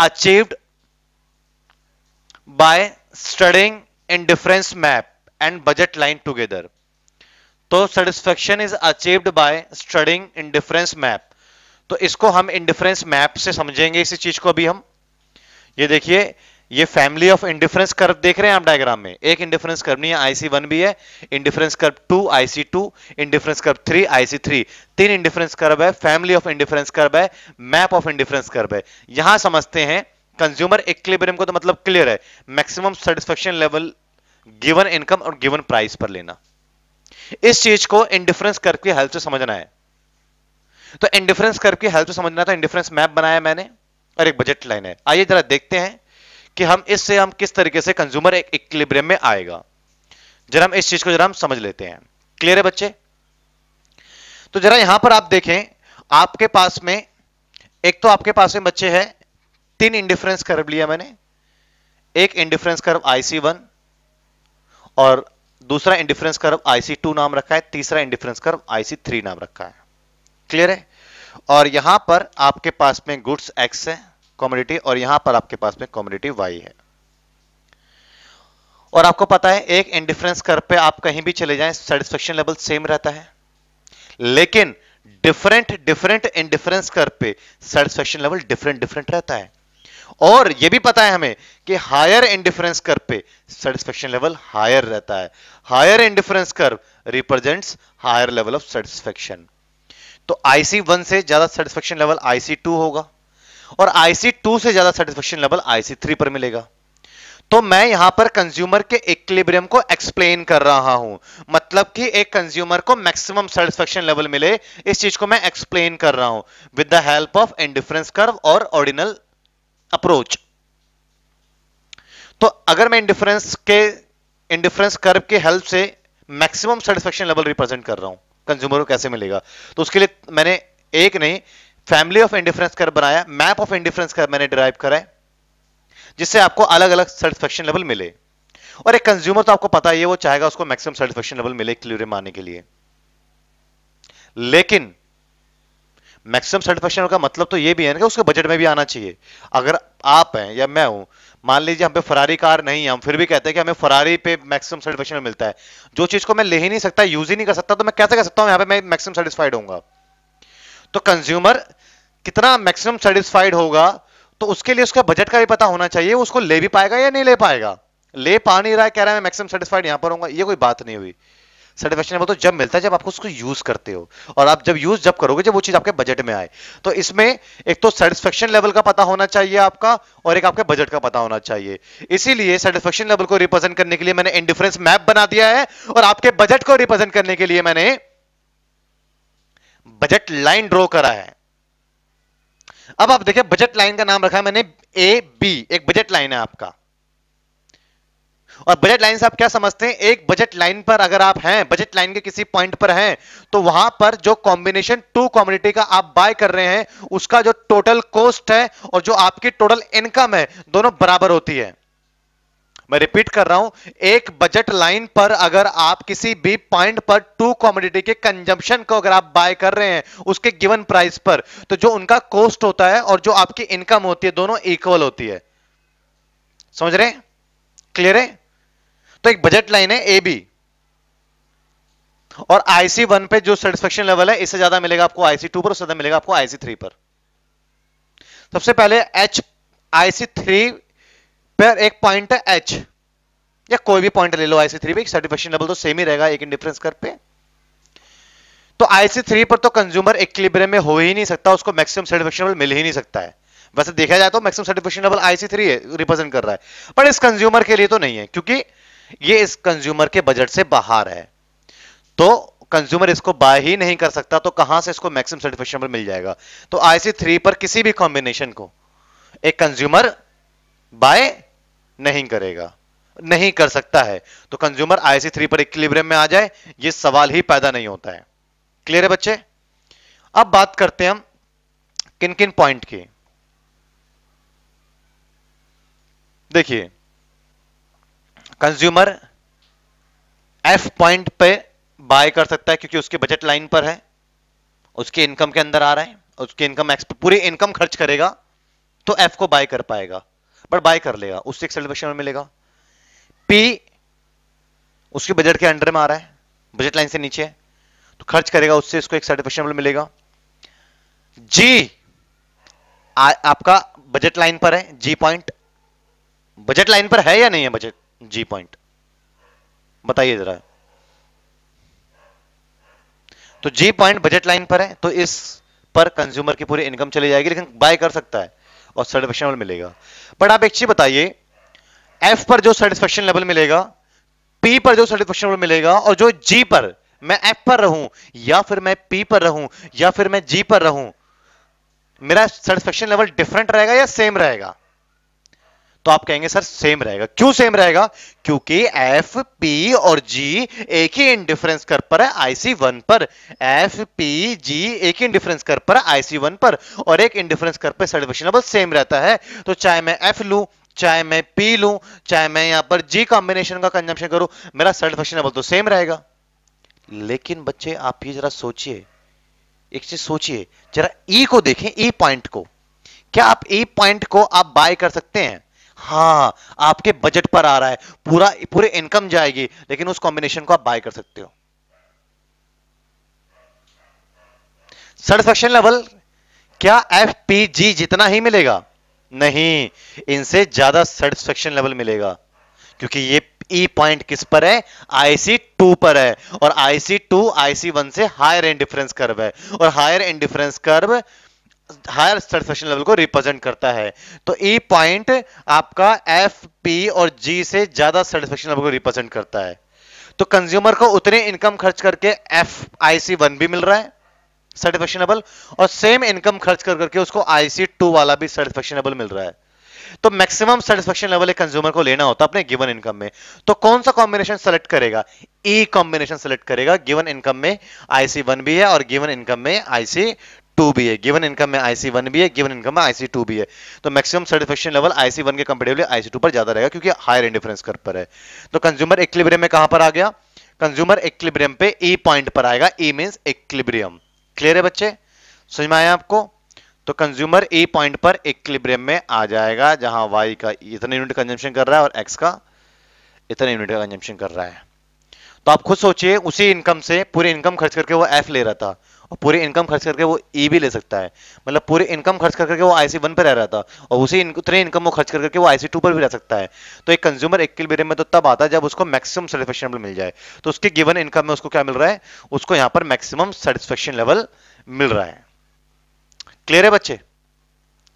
achieved by studying indifference map and budget line together तो satisfaction is achieved by studying indifference map तो इसको हम इन डिफरेंस मैप से समझेंगे इसी चीज को अभी हम ये देखिए ये फैमिली ऑफ इंडिफरेंस कर्व देख रहे हैं आप डायग्राम में एक इंडिफरेंस कर्व नहीं है आईसी वन भी है indifference curve two IC two indifference curve three IC three तीन इंडिफरेंस कर्व है फैमिली ऑफ इंडिफरेंस कर्व है मैप ऑफ इंडिफरेंस कर्व है यहां समझते हैं कंज्यूमर इक्विलिब्रियम को तो मतलब क्लियर है maximum satisfaction level given income और गिवन प्राइस पर लेना इस चीज को इंडिफरेंस कर्व की हेल्प से समझना है तो इंडिफरेंस कर्व की हेल्प से समझना था इंडिफरेंस मैप बनाया मैंने और एक बजट लाइन है आइए जरा देखते हैं कि हम इससे हम किस तरीके से कंज्यूमर एक इक्लिब्रियम में आएगा जरा हम इस चीज को जरा हम समझ लेते हैं क्लियर है बच्चे तो जरा यहां पर आप देखें आपके पास में एक तो आपके पास में बच्चे हैं तीन इंडिफरेंस कर्व लिया मैंने एक इंडिफरेंस कर्व आईसी वन और दूसरा इंडिफरेंस कर्व आईसी टू नाम रखा है तीसरा इंडिफरेंस कर्व आईसी थ्री नाम रखा है क्लियर है और यहां पर आपके पास में गुड्स एक्स है कॉमोडिटी और यहां पर आपके पास में कॉमोडिटी वाई है और आपको पता है एक इंडिफरेंस कर पे आप कहीं भी चले जाएं सेटिस्फेक्शन लेवल सेम रहता है लेकिन डिफरेंट डिफरेंट इंडिफरेंस कर पे सेटिस्फेक्शन लेवल डिफरेंट डिफरेंट रहता है और यह भी पता है हमें कि हायर इंडिफरेंस कर पे सेटिस्फेक्शन लेवल हायर रहता है higher indifference curve represent higher level of satisfaction तो आईसी वन से ज्यादा सेटिस्फेक्शन लेवल आईसी टू होगा और आईसी टू से ज्यादा सेटिस्फेक्शन लेवल आईसी थ्री पर मिलेगा तो मैं यहां पर कंज्यूमर के इक्लिब्रियम को एक्सप्लेन कर रहा हूं मतलब कि एक कंज्यूमर को मैक्सिमम सेटिस्फेक्शन लेवल मिले इस चीज को मैं एक्सप्लेन कर रहा हूं with the help of indifference curve और ऑर्डिनल अप्रोच तो अगर मैं इंडिफरेंस के इंडिफरेंस कर्व के हेल्प से मैक्सिमम सेटिस्फेक्शन लेवल रिप्रेजेंट कर रहा हूं कंज्यूमर को कैसे मिलेगा तो उसके लिए मैंने एक नहीं फैमिली ऑफ इंडिफरेंस कर बनाया मैप ऑफ इंडिफरेंस कर मैंने ड्राइव करा है जिससे आपको अलग अलग सेटिस्फेक्शन लेवल मिले और एक कंज्यूमर तो आपको पता ही है वो चाहेगा उसको मैक्सिमम सेटिस्फेक्शन लेवल मिले क्लियर मारने के लिए लेकिन मैक्सिमम सेटिस्फेक्शन का मतलब तो ये भी है ना कि उसके बजट में भी आना चाहिए अगर आप हैं या मैं हूं मान लीजिए हम पे फरारी कार नहीं है हम फिर भी कहते हैं कि हमें फरारी पे मैक्सिमम सेटिस्फेक्शन मिलता है जो चीज को मैं ले ही नहीं सकता यूज ही नहीं कर सकता तो मैं कैसे कर सकता हूं यहां पे मैं मैक्सिमम सेटिस्फाइड होऊंगा तो कंज्यूमर कितना मैक्सिमम सेटिस्फाइड होगा तो उसके लिए उसका बजट का भी पता होना चाहिए उसको ले भी पाएगा या नहीं ले पाएगा ले पा नहीं रहा है कह रहा है मैं मैक्सिमम सेटिस्फाइड यहां पर होगा ये कोई बात नहीं हुई सेटिस्फेक्शन तो जब मिलता है जब आपको उसको यूज करते हो और आप जब यूज जब करोगे जब वो चीज आपके बजट में आए तो इसमें एक तो सेटिस्फेक्शन लेवल का पता होना चाहिए आपका और एक आपके बजट का पता होना चाहिए इसीलिए सेटिस्फेक्शन लेवल को रिप्रेजेंट करने के लिए मैंने इंडिफरेंस मैप बना दिया है और आपके बजट को रिप्रेजेंट करने के लिए मैंने बजट लाइन ड्रॉ करा है अब आप देखिए बजट लाइन का नाम रखा है मैंने ए बी एक बजट लाइन है आपका और बजट लाइन से आप क्या समझते हैं एक बजट लाइन पर अगर आप हैं बजट लाइन के किसी पॉइंट पर हैं तो वहां पर जो कॉम्बिनेशन टू कॉम्युनिटी का आप बाय कर रहे हैं उसका जो टोटल कॉस्ट है और जो आपकी टोटल इनकम है दोनों बराबर होती है मैं रिपीट कर रहा हूं एक बजट लाइन पर अगर आप किसी भी पॉइंट पर टू कॉमोडिटी के कंजम्पशन को अगर आप बाय कर रहे हैं उसके गिवन प्राइस पर तो जो उनका कॉस्ट होता है और जो आपकी इनकम होती है दोनों इक्वल होती है समझ रहे क्लियर है तो एक बजट लाइन है ए बी और आईसी वन पे जो सेटिस्फेक्शन लेवल है इससे ज्यादा मिलेगा आपको आईसी टू पर ज्यादा मिलेगा आपको आईसी थ्री पर सबसे पहले एच आईसी थ्री पर एक पॉइंट है एच या कोई भी पॉइंट ले लो आईसी थ्री पे सर्टिफिकेशन लेवल तो सेम ही रहेगा एक इंडिफरेंस कर पे तो आईसी थ्री पर तो कंज्यूमर एक में हो ही नहीं सकता उसको मैक्सिमम सर्टिफिकेशन लेवल मिल ही नहीं सकता है वैसे देखा जाए तो maximum certification level IC three represent कर रहा है पर इस कंज्यूमर के लिए तो नहीं है क्योंकि ये इस कंज्यूमर के बजट से बाहर है तो कंज्यूमर इसको बाय ही नहीं कर सकता तो कहां से इसको मैक्सिमम सर्टिफिकेशन मिल जाएगा तो आईसी थ्री पर किसी भी कॉम्बिनेशन को एक कंज्यूमर बाय नहीं करेगा नहीं कर सकता है तो कंज्यूमर आईसी थ्री पर इक्लिब्रियम में आ जाए ये सवाल ही पैदा नहीं होता है क्लियर है बच्चे अब बात करते हैं हम किन किन पॉइंट की देखिए कंज्यूमर एफ पॉइंट पे बाय कर सकता है क्योंकि उसके बजट लाइन पर है उसके इनकम के अंदर आ रहा है उसकी इनकम एक्सप पूरी इनकम खर्च करेगा तो एफ को बाय कर पाएगा बट बाय कर लेगा उससे एक्सेलरेशन मिलेगा पी उसके बजट के अंडर में आ रहा है बजट लाइन से नीचे तो खर्च करेगा उससे इसको एक सर्टिफिकेशन मिलेगा जी आ, आपका बजट लाइन पर है जी पॉइंट बजट लाइन पर है या नहीं है बजट जी पॉइंट बताइए जरा तो जी पॉइंट बजट लाइन पर है तो इस पर कंज्यूमर की पूरी इनकम चली जाएगी लेकिन बाय कर सकता है और सर्टिफिकेशन लेवल मिलेगा बट आप एक चीज बताइए एफ पर जो सर्टिफिकेशन लेवल मिलेगा पी पर जो सर्टिफिकेशन लेवल मिलेगा और जो जी पर मैं एफ पर रहूं या फिर मैं पी पर रहूं या फिर मैं जी पर रहूं मेरा सर्टिफिकेशन लेवल डिफरेंट रहेगा या सेम रहेगा तो आप कहेंगे सर सेम रहेगा क्यों सेम रहेगा क्योंकि एफ पी और जी एक ही इंडिफरेंस कर पर है आईसी वन पर एफ पी जी एक ही इंडिफरेंस कर पर है आईसी वन पर और एक इंडिफरेंस कर पर सर्टिफिकेशनेबल सेम रहता है तो चाहे मैं एफ लू चाहे मैं पी लू चाहे मैं यहां पर जी कॉम्बिनेशन का कंजम्पशन करूं मेरा सर्टिफिकेशनेबल तो सेम रहेगा लेकिन बच्चे आप ये जरा सोचिए एक चीज सोचिए जरा ई e को देखें ई e पॉइंट को क्या आप ई e पॉइंट को आप बाय कर सकते हैं हाँ आपके बजट पर आ रहा है पूरा पूरे इनकम जाएगी लेकिन उस कॉम्बिनेशन को आप बाय कर सकते हो सेटिस्फेक्शन लेवल क्या एफ जितना ही मिलेगा नहीं इनसे ज्यादा सेटिस्फेक्शन लेवल मिलेगा क्योंकि ये ई e पॉइंट किस पर है आईसी टू पर है और आईसी टू आईसी वन से हायर इंडिफरेंस कर्व है और higher indifference curve higher satisfaction level को रिप्रेजेंट करता है तो ई e पॉइंट आपका एफ पी और जी से ज्यादा सर्टिफिकेशन लेवल को रिप्रेजेंट करता है तो कंज्यूमर को उतने इनकम खर्च करके एफ आई सी वन भी मिल रहा है सर्टिफिकेशनेबल और सेम इनकम खर्च कर करके उसको आईसी टू वाला भी सर्टिफिकेशनेबल मिल रहा है तो मैक्सिमम सेटिस्फेक्शन लेवल एक कंज्यूमर को लेना होता है अपने गिवन इनकम में तो कौन सा कॉम्बिनेशन सेलेक्ट करेगा ई कॉम्बिनेशन सेलेक्ट करेगा गिवन इनकम में आईसी वन भी है और गिवन इनकम में आईसी टू भी है गिवन इनकम में आईसी वन भी है गिवन इनकम में आईसी टू भी है तो maximum certification level IC one के कंपेटिवली आईसी टू पर ज्यादा रहेगा क्योंकि हायर इंडिफरेंस कर पर है तो कंज्यूमर इक्लिब्रियम में कहां पर आ गया कंज्यूमर इक्लिब्रियम पे ई e पॉइंट पर आएगा ई मीन्स इक्लिब्रियम क्लियर है बच्चे समझ में आया आपको तो कंज्यूमर ए पॉइंट पर इक्लिब्रियम में आ जाएगा जहां वाई का इतना यूनिट कंजम्पशन कर रहा है और एक्स का इतना यूनिट का कंजम्पशन कर रहा है तो आप खुद सोचिए उसी इनकम से पूरी इनकम खर्च करके वो एफ ले रहा था और पूरी इनकम खर्च करके वो ई e भी ले सकता है मतलब पूरी इनकम खर्च करके वो आईसी वन पर रह रहा था और उसी उतने इनकम वो खर्च करके वो आईसी टू पर भी रह सकता है तो एक कंज्यूमर एक किल में तो तब आता है जब उसको मैक्सिमम सेटिस्फेक्शन लेवल मिल जाए तो उसके गिवन इनकम में उसको क्या मिल रहा है उसको यहाँ पर मैक्सिमम सेटिस्फेक्शन लेवल मिल रहा है क्लियर है बच्चे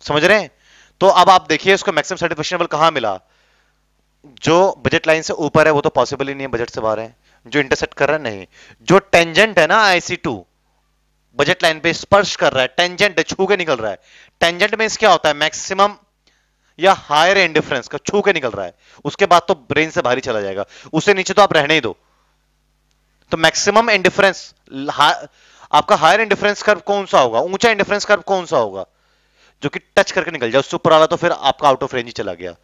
समझ रहे हैं तो अब आप देखिए उसको मैक्सिमम सेटिस्फेक्शन लेवल कहाँ मिला जो बजट लाइन से ऊपर है वो तो पॉसिबल ही नहीं है बजट से बाहर है जो इंटरसेक्ट कर रहा है नहीं जो टेंजेंट है ना आईसी टू बजट लाइन पे स्पर्श कर रहा है टेंजेंट छू के निकल रहा है टेंजेंट में क्या होता है मैक्सिमम या हायर एंड डिफरेंस का छू के निकल रहा है उसके बाद तो ब्रेन से भारी चला जाएगा उसे नीचे तो आप रहने ही दो तो मैक्सिमम एंड डिफरेंस आपका हायर एंड डिफरेंस कर्व कौन सा होगा ऊंचा एंड डिफरेंस कर्व कौन सा होगा जो कि टच करके निकल जाए उससे ऊपर आ तो फिर आपका आउट ऑफ रेंज ही चला गया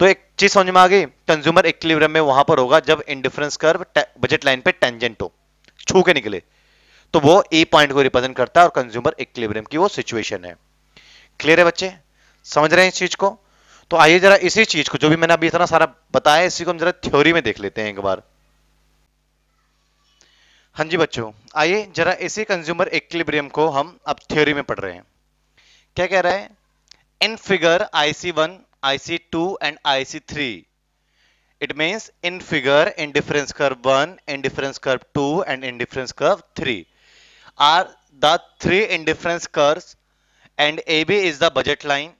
तो एक चीज समझ में आ गई कंज्यूमर इक्विलिब्रियम में वहां पर होगा जब इंडिफरेंस कर्व बजट लाइन पे टेंजेंट हो छू के निकले तो वो ए पॉइंट को रिप्रेजेंट करता है और कंज्यूमर इक्लेबरियम की वो सिचुएशन है क्लियर है बच्चे समझ रहे हैं इस चीज को तो आइए जरा इसी चीज को जो भी मैंने अभी इतना सारा बताया इसी को हम जरा थ्योरी में देख लेते हैं एक बार हाँ जी बच्चों आइए जरा इसी कंज्यूमर इक्विलिब्रियम को हम अब थ्योरी में पढ़ रहे हैं क्या कह रहा है in figure IC one IC two and IC three it in figure indifference curve one indifference curve two and indifference curve three are the three indifference curves and AB is the budget line.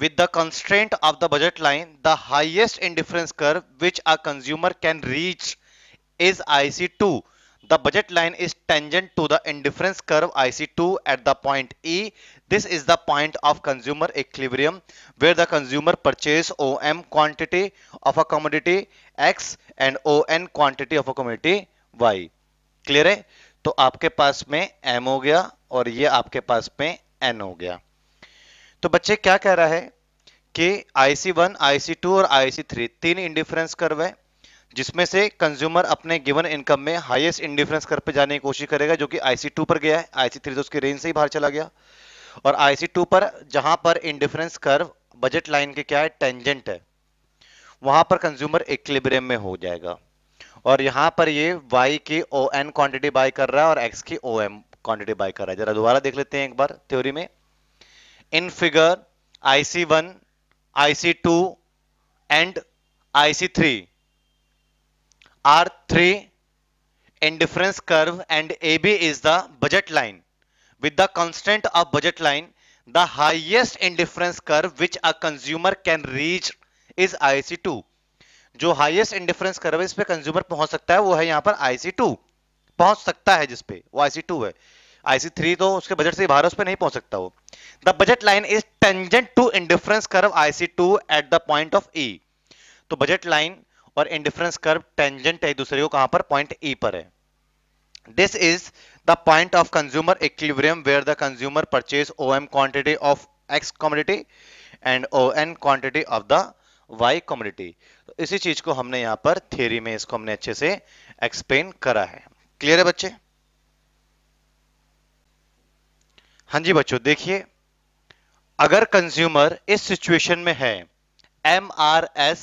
With the constraint of the budget line, the highest indifference curve which a consumer can reach is IC2. The budget line is tangent to the indifference curve IC2 at the point E. This is the point of consumer equilibrium where the consumer purchase OM quantity of a commodity X and ON quantity of a commodity Y. Clear? तो आपके पास में M हो गया और ये आपके पास में एन हो गया तो बच्चे क्या कह रहा है कि आईसी वन सी टू और आईसी थ्री तीन इंडिफरेंस कर्व है जिसमें से कंज्यूमर अपने गिवन इनकम में हाईएस्ट इंडिफरेंस कर्व पे जाने की कोशिश करेगा जो कि आईसी टू पर गया है आईसी थ्री तो उसकी रेंज से ही बाहर चला गया और आईसी टू पर जहां पर इंडिफरेंस कर्व बजट लाइन के क्या है टेंजेंट है वहां पर कंज्यूमर इक्लिब्रियम में हो जाएगा और यहां पर ये वाई की ओ एन क्वांटिटी बाय कर रहा है और एक्स की ओ एम क्वांटिटी बाय कर रहा है जरा दोबारा देख लेते हैं एक बार थ्योरी में in figure I C one I C two and I C three are three indifference curve and A B is the budget line with the constant of budget line the highest indifference curve which a consumer can reach is I C two जो highest indifference curve है इस पे consumer पहुंच सकता है वो है यहाँ पर आईसी टू पहुंच सकता है जिसपे वो आईसी टू है आईसी थ्री तो उसके बजट से बाहर उस पर नहीं पहुंच सकता वो the budget line is tangent to indifference curve IC two at the point of E तो बजट लाइन और इंडिफरेंस कर्व टेंजेंट है दूसरे को कहां पर पॉइंट ई e पर है this is the point of consumer equilibrium where the consumer purchase O M quantity of X commodity and O N quantity of the Y commodity इसी चीज को हमने यहां पर थ्योरी में इसको हमने अच्छे से एक्सप्लेन करा है क्लियर है बच्चे हाँ जी बच्चों देखिए अगर कंज्यूमर इस सिचुएशन में है M R S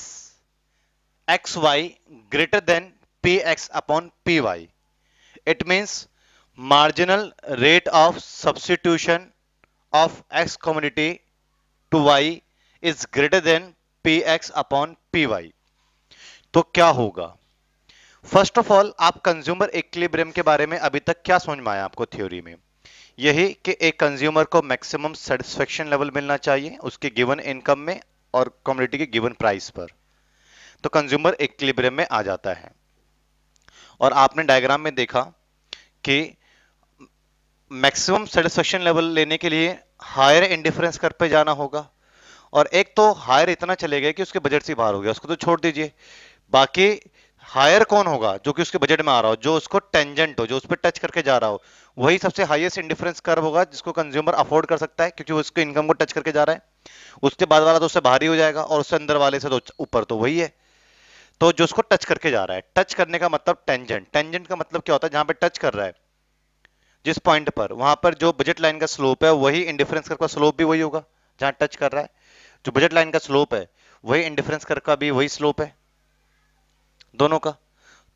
X Y greater than P X upon P Y it means of substitution of X community to Y is greater than P X upon P Y तो क्या होगा first of all आप consumer equilibrium के बारे में अभी तक क्या समझ में आया आपको थ्योरी में यही कि एक कंज्यूमर को मैक्सिमम सेटिस्फेक्शन लेवल मिलना चाहिए उसके गिवन इनकम में और कम्युनिटी के गिवन प्राइस पर तो कंज्यूमर इक्लिब्रियम में आ जाता है और आपने डायग्राम में देखा कि मैक्सिमम सेटिस्फेक्शन लेवल लेने के लिए हायर इंडिफरेंस कर पे जाना होगा और एक तो हायर इतना चले गए कि उसके बजट से बाहर हो गया उसको तो छोड़ दीजिए बाकी हायर कौन होगा जो कि उसके बजट में आ रहा हो जो उसको टेंजेंट हो जो उस पर टच करके जा रहा हो वही सबसे हाईएस्ट इंडिफरेंस कर्व होगा जिसको कंज्यूमर अफोर्ड कर सकता है क्योंकि उसके इनकम को टच करके जा रहा है उसके बाद वाला तो उससे भारी हो जाएगा और उससे अंदर वाले से तो ऊपर तो वही है तो जो उसको टच करके जा रहा है टच करने का मतलब टेंजेंट टेंजेंट का मतलब क्या होता है जहां पर टच कर रहा है जिस पॉइंट पर वहां पर जो बजट लाइन का स्लोप है वही इंडिफरेंस कर का स्लोप भी वही होगा जहां टच कर रहा है जो बजट लाइन का स्लोप है वही इंडिफरेंस कर का भी वही स्लोप है दोनों का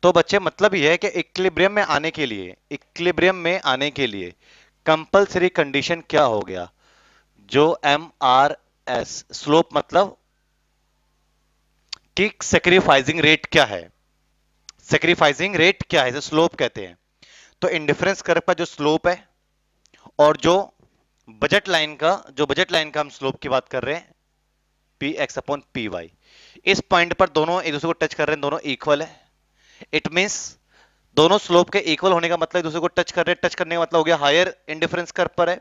तो बच्चे मतलब यह है कि इक्लिब्रियम में आने के लिए इक्लिब्रियम में आने के लिए कंपलसरी कंडीशन क्या हो गया जो एम आर एस स्लोप मतलब कि सेक्रीफाइजिंग रेट क्या है सेक्रीफाइजिंग रेट क्या है स्लोप कहते हैं तो इंडिफरेंस कर्व का जो स्लोप है और जो बजट लाइन का जो बजट लाइन का हम स्लोप की बात कर रहे हैं P X upon P Y इस पॉइंट पर दोनों एक दूसरे को टच कर रहे हैं दोनों इक्वल है इट मीन्स दोनों स्लोप के इक्वल होने का मतलब दूसरे को टच कर रहे हैं टच करने का मतलब हो गया हायर इंडिफरेंस कर पर है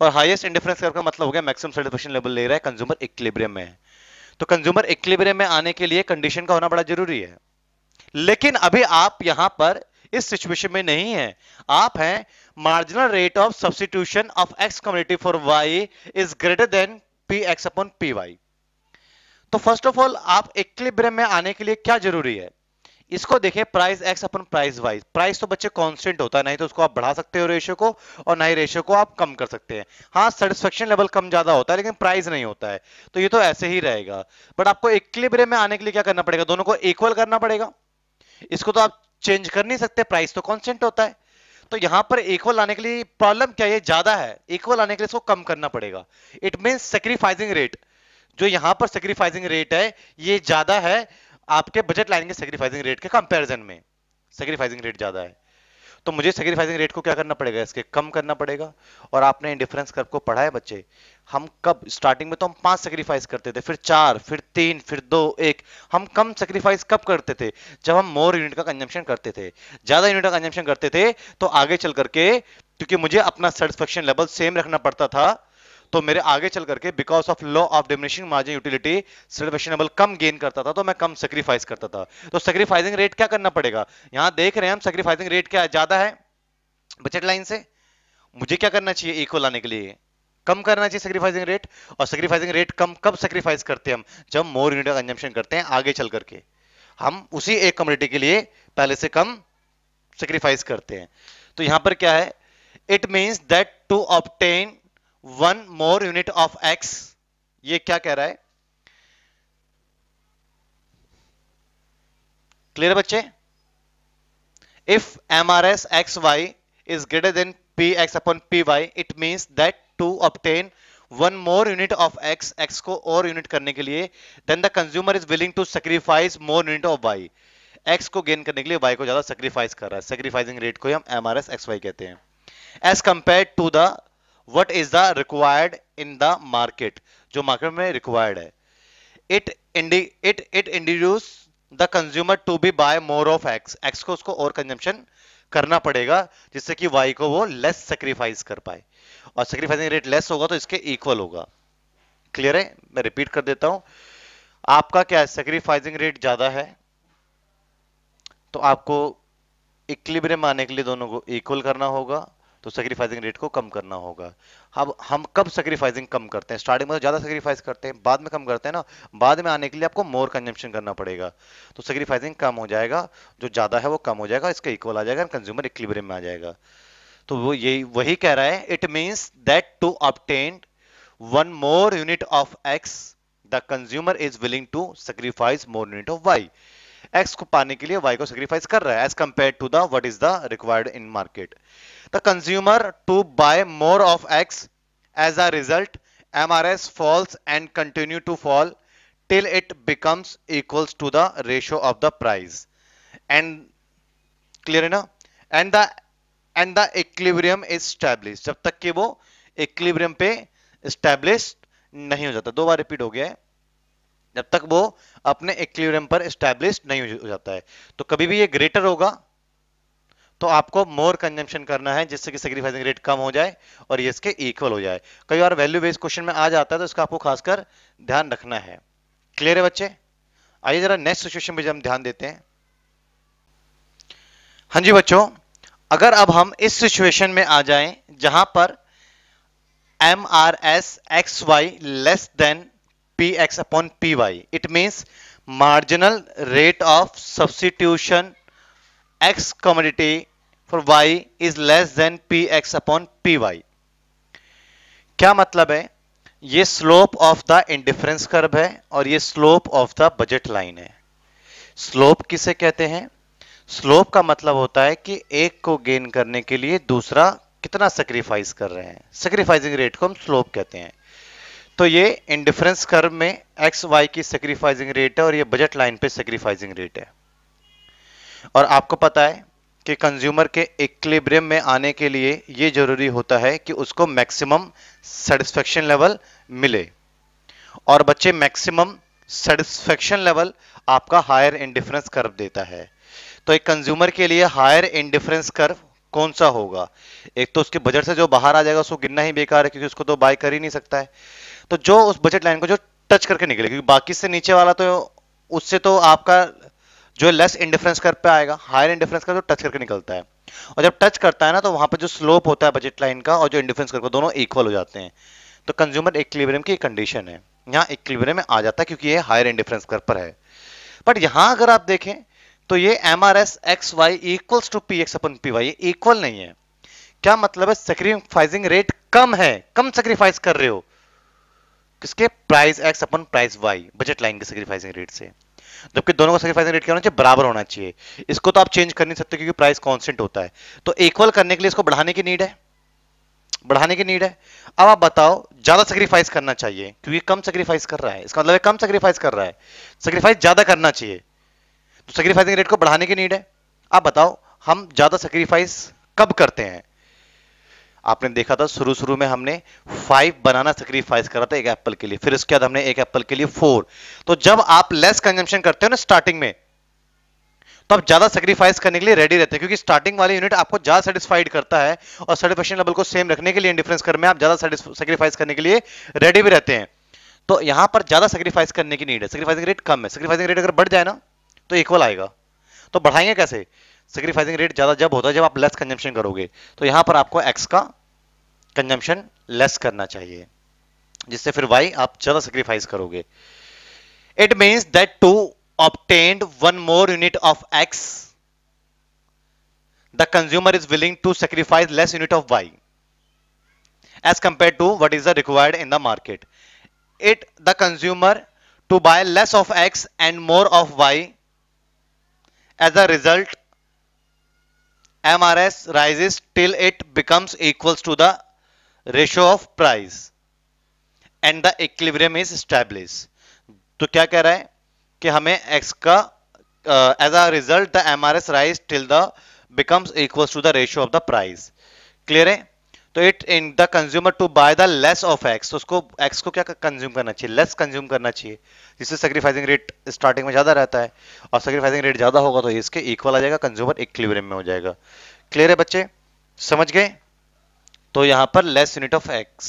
और हाईएस्ट इंडिफरेंस कर का मतलब हो गया मैक्सिमम सेटिस्फेक्शन लेवल ले रहा है कंज्यूमर इक्लिब्रियम में तो कंज्यूमर इक्लिब्रियम में आने के लिए कंडीशन का होना बड़ा जरूरी है लेकिन अभी आप यहां पर इस सिचुएशन में नहीं है आप हैं marginal rate of substitution of X community for Y is greater than P X upon P Y तो फर्स्ट ऑफ ऑल आप इक्लिब्रियम में आने के लिए क्या जरूरी है इसको देखें price X upon price Y price तो बच्चे कांस्टेंट होता है नहीं तो उसको आप बढ़ा सकते हो रेशियो को और ना ही रेशियो को आप कम कर सकते हैं हाँ सेटिस्फेक्शन लेवल कम ज्यादा होता है लेकिन प्राइस नहीं होता है तो ये तो ऐसे ही रहेगा बट आपको इक्विलिब्रियम में आने के लिए क्या करना पड़ेगा दोनों को इक्वल करना पड़ेगा इसको तो आप चेंज कर नहीं सकते प्राइस तो कॉन्स्टेंट होता है तो यहां पर इक्वल आने के लिए प्रॉब्लम क्या है ज्यादा है इक्वल आने के लिए इसको कम करना पड़ेगा इट मीन सेक्रीफाइसिंग रेट जो यहाँ पर सेक्रीफाइसिंग रेट है ये ज्यादा है आपके बजट लाइन के सेक्रीफाइसिंग रेट के कंपेरिजन में सेक्रीफाइसिंग रेट ज्यादा है तो मुझे सेक्रीफाइसिंग रेट को क्या करना पड़ेगा इसके कम करना पड़ेगा और आपने डिफरेंस कर्व को पढ़ा है बच्चे हम कब स्टार्टिंग में तो हम पांच सेक्रीफाइस करते थे फिर चार फिर तीन फिर दो एक हम कम सेक्रीफाइस कब करते थे जब हम मोर यूनिट का कंजम्पशन करते थे ज्यादा यूनिट का कंजम्पशन करते थे तो आगे चल करके क्योंकि मुझे अपना सेटिस्फेक्शन लेवल सेम रखना पड़ता था तो मेरे आगे चल करके because of law of diminishing margin utility सेलेबल कम गेन करता था तो मैं कम सेक्रीफाइस करता था तो सेक्रीफाइसिंग रेट क्या करना पड़ेगा यहां देख रहे हैं हम सेक्रीफाइसिंग रेट क्या ज्यादा है बजट लाइन से मुझे क्या करना चाहिए इक्वल आने के लिए कम करना चाहिए सेक्रीफाइसिंग रेट और सेक्रीफाइसिंग रेट कम कब सेक्रीफाइस करते हैं हम जब मोर यूनिट कंजम्पशन करते हैं आगे चल करके हम उसी एक कम्युनिटी के लिए पहले से कम सेक्रीफाइस करते हैं तो यहां पर क्या है it means that to obtain one more unit of X ये क्या कह रहा है क्लियर बच्चे if M R S X Y is greater than P X upon P Y it mean that to obtain one more unit of X X को और unit करने के लिए then the consumer is willing to sacrifice more unit of Y X को गेन करने के लिए वाई को ज्यादा सेक्रीफाइस कर रहा है सेक्रीफाइसिंग रेट को हम M R S X Y कहते हैं as compared to the what is the required in the market जो मार्केट में रिक्वायर्ड है it it it induce the consumer to be buy more of X X को उसको और consumption करना पड़ेगा जिससे कि वाई को वो लेस सेक्रीफाइस कर पाए और सेक्रीफाइसिंग रेट लेस होगा तो इसके इक्वल होगा क्लियर है मैं रिपीट कर देता हूं आपका क्या है सेक्रीफाइसिंग रेट ज्यादा है तो आपको इक्लिब्रियम आने के लिए दोनों को इक्वल करना होगा तो सेक्रीफाइसिंग रेट को कम करना होगा अब हम कब सेक्रीफाइसिंग कम करते हैं स्टार्टिंग में तो ज़्यादा सेक्रीफाइस करते हैं बाद में कम करते हैं ना बाद में आने के लिए आपको मोर कंजम्पशन करना पड़ेगा तो सेक्रीफाइसिंग कम हो जाएगा जो ज़्यादा है वो कम हो जाएगा इसका इक्वल आ जाएगा कंज्यूमर इक्लिबरियम में आ जाएगा तो वो यही वही कह रहा है it means that to obtain one more unit of X the consumer is willing to sacrifice more unit of Y X को पाने के लिए वाई को सेक्रीफाइस कर रहा है as compared to the what is the required in market the consumer to buy more of X as a result M R S falls and continue to fall till it becomes equals to the the of the price and clear है ना and the and the equilibrium is establish जब तक कि वो equilibrium पे establish नहीं हो जाता दो बार रिपीट हो गया है जब तक वो अपने इक्लिब्रियम पर स्टैब्लिश नहीं हो जाता है तो कभी भी ये ग्रेटर होगा तो आपको मोर कंजम्पशन करना है जिससे कि सेक्रीफाइसिंग रेट कम हो जाए और ये इसके इक्वल हो जाए कई बार वैल्यू बेस्ड क्वेश्चन में आ जाता है तो इसका आपको खासकर ध्यान रखना है क्लियर है बच्चे आइए जरा नेक्स्ट सिचुएशन पर हम ध्यान देते हैं हाँ जी बच्चों अगर अब हम इस सिचुएशन में आ जाएं जहां पर M R S X Y less than P X upon P Y it means marginal rate of substitution X commodity for Y is less than P X upon P Y क्या मतलब है ये slope of the indifference curve है और ये slope of the budget line है slope किसे कहते हैं स्लोप का मतलब होता है कि एक को गेन करने के लिए दूसरा कितना सेक्रीफाइस कर रहे हैं सेक्रीफाइसिंग रेट को हम स्लोप कहते हैं तो ये इंडिफरेंस कर्व में एक्स वाई की सेक्रीफाइजिंग रेट है और ये बजट लाइन पे सेक्रीफाइजिंग रेट है और आपको पता है कि कंज्यूमर के इक्लिब्रियम में आने के लिए ये जरूरी होता है कि उसको मैक्सिमम सेटिस्फेक्शन लेवल मिले और बच्चे मैक्सिमम सेटिस्फेक्शन लेवल आपका हायर इंडिफरेंस कर्व देता है तो एक कंज्यूमर के लिए हायर इंडिफरेंस कर्व कौन सा होगा एक तो उसके बजट से जो बाहर आ जाएगा उसको गिनना ही बेकार है क्योंकि उसको तो बाय कर ही नहीं सकता है तो जो उस बजट लाइन को जो टच करके निकले क्योंकि बाकी से नीचे वाला तो उससे तो आपका जो लेस इंडिफरेंस कर पे आएगा हायर इंडिफरेंस कर तो टच करके निकलता है और जब टच करता है ना तो वहां पर जो स्लोप होता है बजट लाइन का और जो इंडिफरेंस कर दोनों इक्वल हो जाते हैं तो कंज्यूमर इक्लिब्रियम की कंडीशन है यहाँ इक्लिब्रियम में आ जाता है क्योंकि ये हायर इंडिफरेंस कर पर है बट यहां अगर आप देखें तो ये M R S X Y equals to P X upon P Y equal नहीं है क्या मतलब है सेक्रीफाइसिंग रेट कम है कम सेक्रीफाइस कर रहे हो किसके price X upon price Y budget line के सेक्रीफाइसिंग रेट से जबकि दोनों का सेक्रीफाइसिंग रेट क्या होना चाहिए बराबर होना चाहिए इसको तो आप चेंज कर नहीं सकते क्योंकि प्राइस कॉन्स्टेंट होता है तो इक्वल करने के लिए इसको बढ़ाने की नीड है बढ़ाने की नीड है अब आप बताओ ज्यादा सेक्रीफाइस करना चाहिए क्योंकि कम सेक्रीफाइस कर रहा है इसका मतलब कम सेक्रीफाइस कर रहा है सेक्रीफाइस ज्यादा करना चाहिए तो सेक्रीफाइसिंग रेट को बढ़ाने की नीड है आप बताओ हम ज्यादा सेक्रीफाइस कब करते हैं आपने देखा था शुरू शुरू में हमने फाइव बनाना सेक्रीफाइस करा था एक एप्पल के लिए फिर उसके बाद हमने एक एप्पल के लिए फोर तो जब आप लेस कंजम्पशन करते हो ना स्टार्टिंग में तो आप ज्यादा सेक्रीफाइस करने के लिए रेडी रहते हैं क्योंकि स्टार्टिंग वाले यूनिट आपको ज्यादा सेटिस्फाइड करता है और सेटिस्फेक्शन लेवल को सेम रखने के लिए डिफरेंस कर में आप ज्यादा सेक्रीफाइस करने के लिए रेडी भी रहते हैं तो यहां पर ज्यादा सेक्रीफाइस करने की नीड है सेक्रीफाइसिंग रेट कम है सेक्रीफाइसिंग रेट अगर बढ़ जाए ना तो इक्वल आएगा तो बढ़ाएंगे कैसे सेक्रीफाइसिंग रेट ज्यादा जब होता है जब आप लेस कंजम्पन करोगे तो यहां पर आपको एक्स का कंजम्पन लेस करना चाहिए जिससे फिर वाई आप ज्यादा सेक्रीफाइस करोगे it means that to obtained one more unit of X the consumer is willing to sacrifice less unit of Y as compared to what is the required in the market it the consumer to buy less of X and more of Y as a result MRS rises till it becomes equals to the ratio of price and the equilibrium is established. तो क्या कह रहा है कि हमें x का as a result the M R S rise till the becomes equals to the ratio of the price clear है तो it in the consumer to buy the less of X उसको एक्स को क्या consume करना चाहिए less consume करना चाहिए जिससे सेक्रीफाइसिंग रेट स्टार्टिंग में ज़्यादा रहता है और सेक्रीफाइसिंग रेट ज़्यादा होगा तो इसके इक्वल आ जाएगा कंज्यूमर इक्विलिब्रियम में हो जाएगा क्लियर है बच्चे समझ गए तो यहां पर लेस यूनिट ऑफ एक्स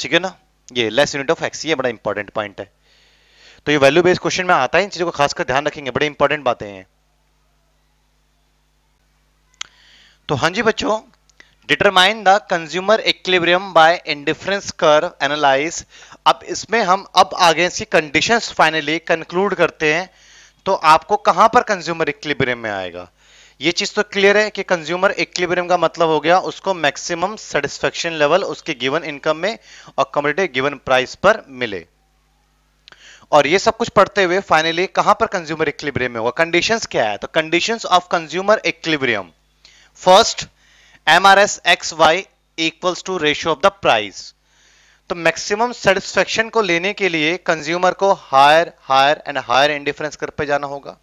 ठीक है ना ये लेस यूनिट ऑफ एक्स ये बड़ा इंपॉर्टेंट पॉइंट है तो ये वैल्यू बेस्ड क्वेश्चन में आता है इन चीज़ों को खासकर ध्यान रखेंगे बड़े इंपॉर्टेंट बातें हैं तो हां जी बच्चों determine the consumer equilibrium by indifference curve analyse अब इसमें हम अब आगे इसकी कंडीशंस फाइनली कंक्लूड करते हैं तो आपको कहां पर कंज्यूमर इक्लिब्रियम में आएगा ये चीज तो क्लियर है कि कंज्यूमर इक्लिब्रियम का मतलब हो गया उसको मैक्सिमम सेटिस्फेक्शन लेवल उसके गिवन इनकम में और कम्युनिटी गिवन प्राइस पर मिले और ये सब कुछ पढ़ते हुए फाइनली कहां पर कंज्यूमर इक्लिब्रियम में होगा कंडीशंस क्या है तो conditions of consumer equilibrium first M R S X Y equals to ratio of the price तो मैक्सिमम सेटिस्फेक्शन को लेने के लिए कंज्यूमर को higher higher and higher indifference curve पे जाना होगा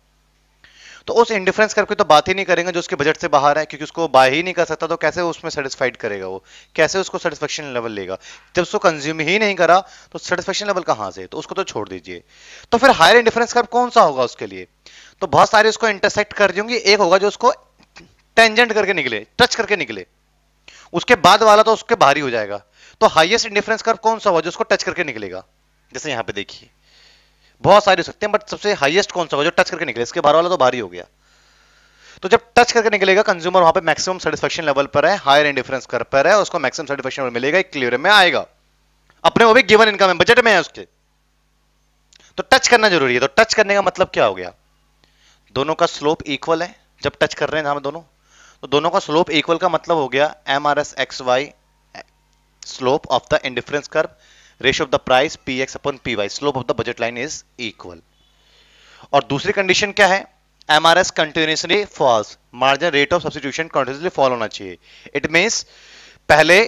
तो उस इंडिफरेंस करके तो बात ही नहीं करेंगे जो उसके बजट से बाहर है क्योंकि उसको बाय ही नहीं कर सकता तो कैसे उसमें सेटिस्फाइड करेगा वो कैसे उसको सेटिस्फेक्शन लेवल लेगा जब उसको कंज्यूम ही नहीं करा तो सेटिस्फेक्शन लेवल कहां से तो उसको तो छोड़ दीजिए तो फिर हायर इंडिफरेंस कर्व कौन सा होगा उसके लिए तो बहुत सारे उसको इंटरसेक्ट कर दूंगी एक होगा जो उसको टेंजेंट करके निकले टच करके निकले उसके बाद वाला तो उसके भारी हो जाएगा तो हाइएस्ट इंडिफरेंस कर्व कौन सा हुआ जो उसको टच करके निकलेगा जैसे यहां पे देखिए बहुत सारे हो सकते हैं बट सबसे हाइएस्ट कौन सा हुआ जो टच करके निकले इसके बाहर वाला तो भारी हो गया तो जब टच करके निकलेगा कंज्यूमर वहां पे मैक्सिमम सेटिस्फेक्शन लेवल पर है हायर इंडिफरेंस कर पर है उसको मैक्सिमम सेटिस्फेक्शन मिलेगा एक क्लियर में आएगा अपने वो भी गिवन इनकम है बजट में है उसके तो टच करना जरूरी है तो टच करने का मतलब क्या हो गया दोनों का स्लोप इक्वल है जब टच कर रहे हैं हम दोनों तो दोनों का स्लोप इक्वल का मतलब हो गया M R S X Y slope of the indifference curve ratio of the price P X upon P Y slope of the budget line is equal और दूसरी कंडीशन क्या है M R S continuously falls margin rate of substitution continuously fall होना चाहिए it means पहले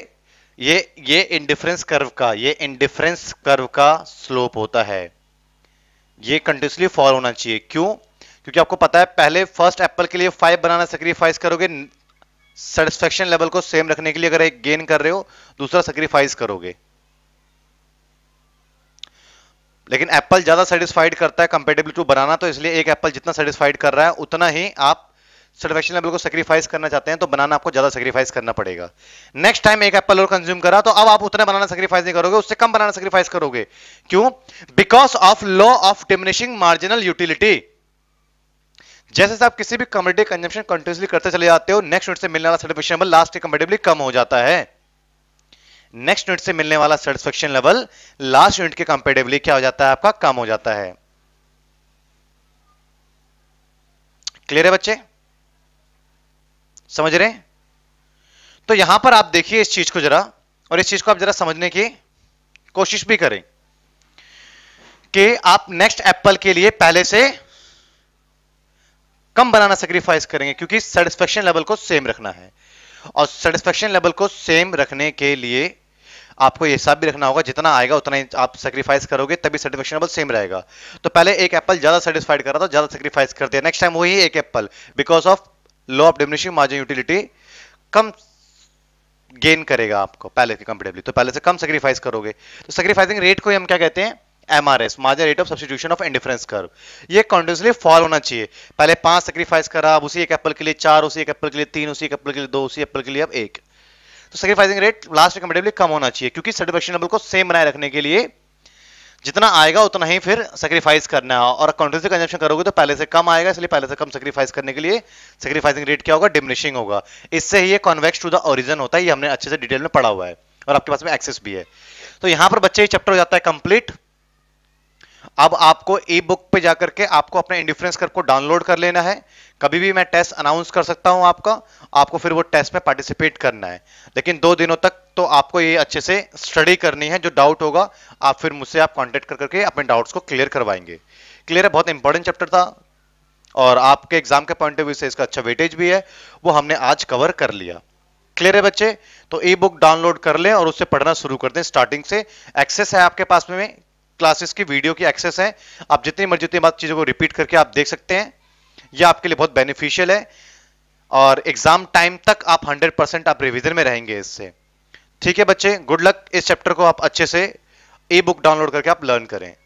ये ये indifference curve का ये इंडिफरेंस कर्व का स्लोप होता है ये कंटिन्यूसली फॉल होना चाहिए क्यों क्योंकि आपको पता है पहले फर्स्ट एप्पल के लिए फाइव बनाना सेक्रीफाइस करोगे सेटिस्फेक्शन लेवल को सेम रखने के लिए अगर एक गेन कर रहे हो दूसरा सेक्रीफाइस करोगे लेकिन एप्पल ज्यादा सेटिस्फाइड करता है कंपेटेबल टू बनाना तो इसलिए एक एप्पल जितना सेटिस्फाइड कर रहा है उतना ही आप सेटिस्फेक्शन लेवल को सेक्रीफाइस करना चाहते हैं तो बनाना आपको ज्यादा सेक्रीफाइस करना पड़ेगा नेक्स्ट टाइम एक एप्पल और कंज्यूम करा तो अब आप उतना बनाना सेक्रीफाइस नहीं करोगे उससे कम बनाना सेक्रीफाइस करोगे क्यों because of law of diminishing marginal utility जैसे आप किसी भी कमोडिटी कंजम्पशन कंटिन्यूसली करते चले जाते हो नेक्स्ट यूनिट से मिलने वाला सर्टिफिकेशन लेवल लास्ट कंपेटिवली कम हो जाता है नेक्स्ट यूनिट से मिलने वाला सेटिस्फेक्शन लेवल लास्ट यूनिट के कंपेटिवली क्या हो जाता है आपका कम हो जाता है क्लियर है बच्चे समझ रहे हैं तो यहां पर आप देखिए इस चीज को जरा और इस चीज को आप जरा समझने की कोशिश भी करें कि आप नेक्स्ट एप्पल के लिए पहले से कम बनाना सेक्रीफाइस करेंगे क्योंकि सेटिस्फेक्शन लेवल को सेम रखना है और सेटिस्फेक्शन लेवल को सेम रखने के लिए आपको ये हिसाब भी रखना होगा जितना आएगा उतना ही आप सेक्रीफाइस करोगे तभी सेटिस्फेक्शन लेवल सेम रहेगा तो पहले एक एप्पल ज्यादा सेटिस्फाइड करा रहा था ज्यादा सेक्रीफाइस कर दिया नेक्स्ट टाइम वही एक apple because of law of diminishing margin utility कम गेन करेगा आपको पहले की कंपेरेटिवली तो पहले से कम सेक्रीफाइस करोगे तो सेक्रीफाइसिंग रेट को हम क्या कहते हैं MRS margin rate of substitution of indifference curve ये कॉन्टिन्यूसली फॉल होना चाहिए पहले पांच सेक्रीफाइस करा अब उसी एक एप्पल के लिए चार उसी एक एप्पल के लिए तीन उसी एक एप्पल के लिए दो उसी एप्पल के लिए अब एक तो सेक्रीफाइसिंग रेट लास्ट रिकमेंडेबली कम होना चाहिए क्योंकि सेटिस्फेक्शनेबल को सेम बनाए रखने के लिए जितना आएगा उतना ही फिर सेक्रीफाइस करना है और कॉन्टिन्यूसली कंजप्शन करोगे तो पहले से कम आएगा इसलिए पहले से कम सेक्रीफाइस करने के लिए सेक्रीफाइसिंग रेट क्या होगा डिमिनिशिंग होगा इससे ही ये कॉन्वेक्स टू द ओरिजन होता है ये हमने अच्छे से डिटेल में पढ़ा हुआ है और आपके पास में एक्सेस भी है तो यहां पर बच्चे ये चैप्टर हो जाता है कंप्लीट अब आपको ई बुक पे जाकर के आपको अपने इंडिफरेंस कर को डाउनलोड कर लेना है कभी भी मैं टेस्ट अनाउंस कर सकता हूं आपका आपको फिर वो टेस्ट में पार्टिसिपेट करना है लेकिन दो दिनों तक तो आपको ये अच्छे से स्टडी करनी है जो डाउट होगा आप फिर मुझसे आप कॉन्टेक्ट कर करके अपने डाउट्स को क्लियर करवाएंगे क्लियर है बहुत इंपॉर्टेंट चैप्टर था और आपके एग्जाम के पॉइंट ऑफ व्यू से इसका अच्छा वेटेज भी है वो हमने आज कवर कर लिया क्लियर है बच्चे तो ई बुक डाउनलोड कर लें और उससे पढ़ना शुरू कर दें स्टार्टिंग से एक्सेस है आपके पास में क्लासेस की वीडियो की एक्सेस है आप जितनी मर्जी उतनी बात चीज़ों को रिपीट करके आप देख सकते हैं यह आपके लिए बहुत बेनिफिशियल है और एग्जाम टाइम तक आप 100 परसेंट आप रिविजन में रहेंगे इससे ठीक है बच्चे गुड लक इस चैप्टर को आप अच्छे से ई बुक डाउनलोड करके आप लर्न करें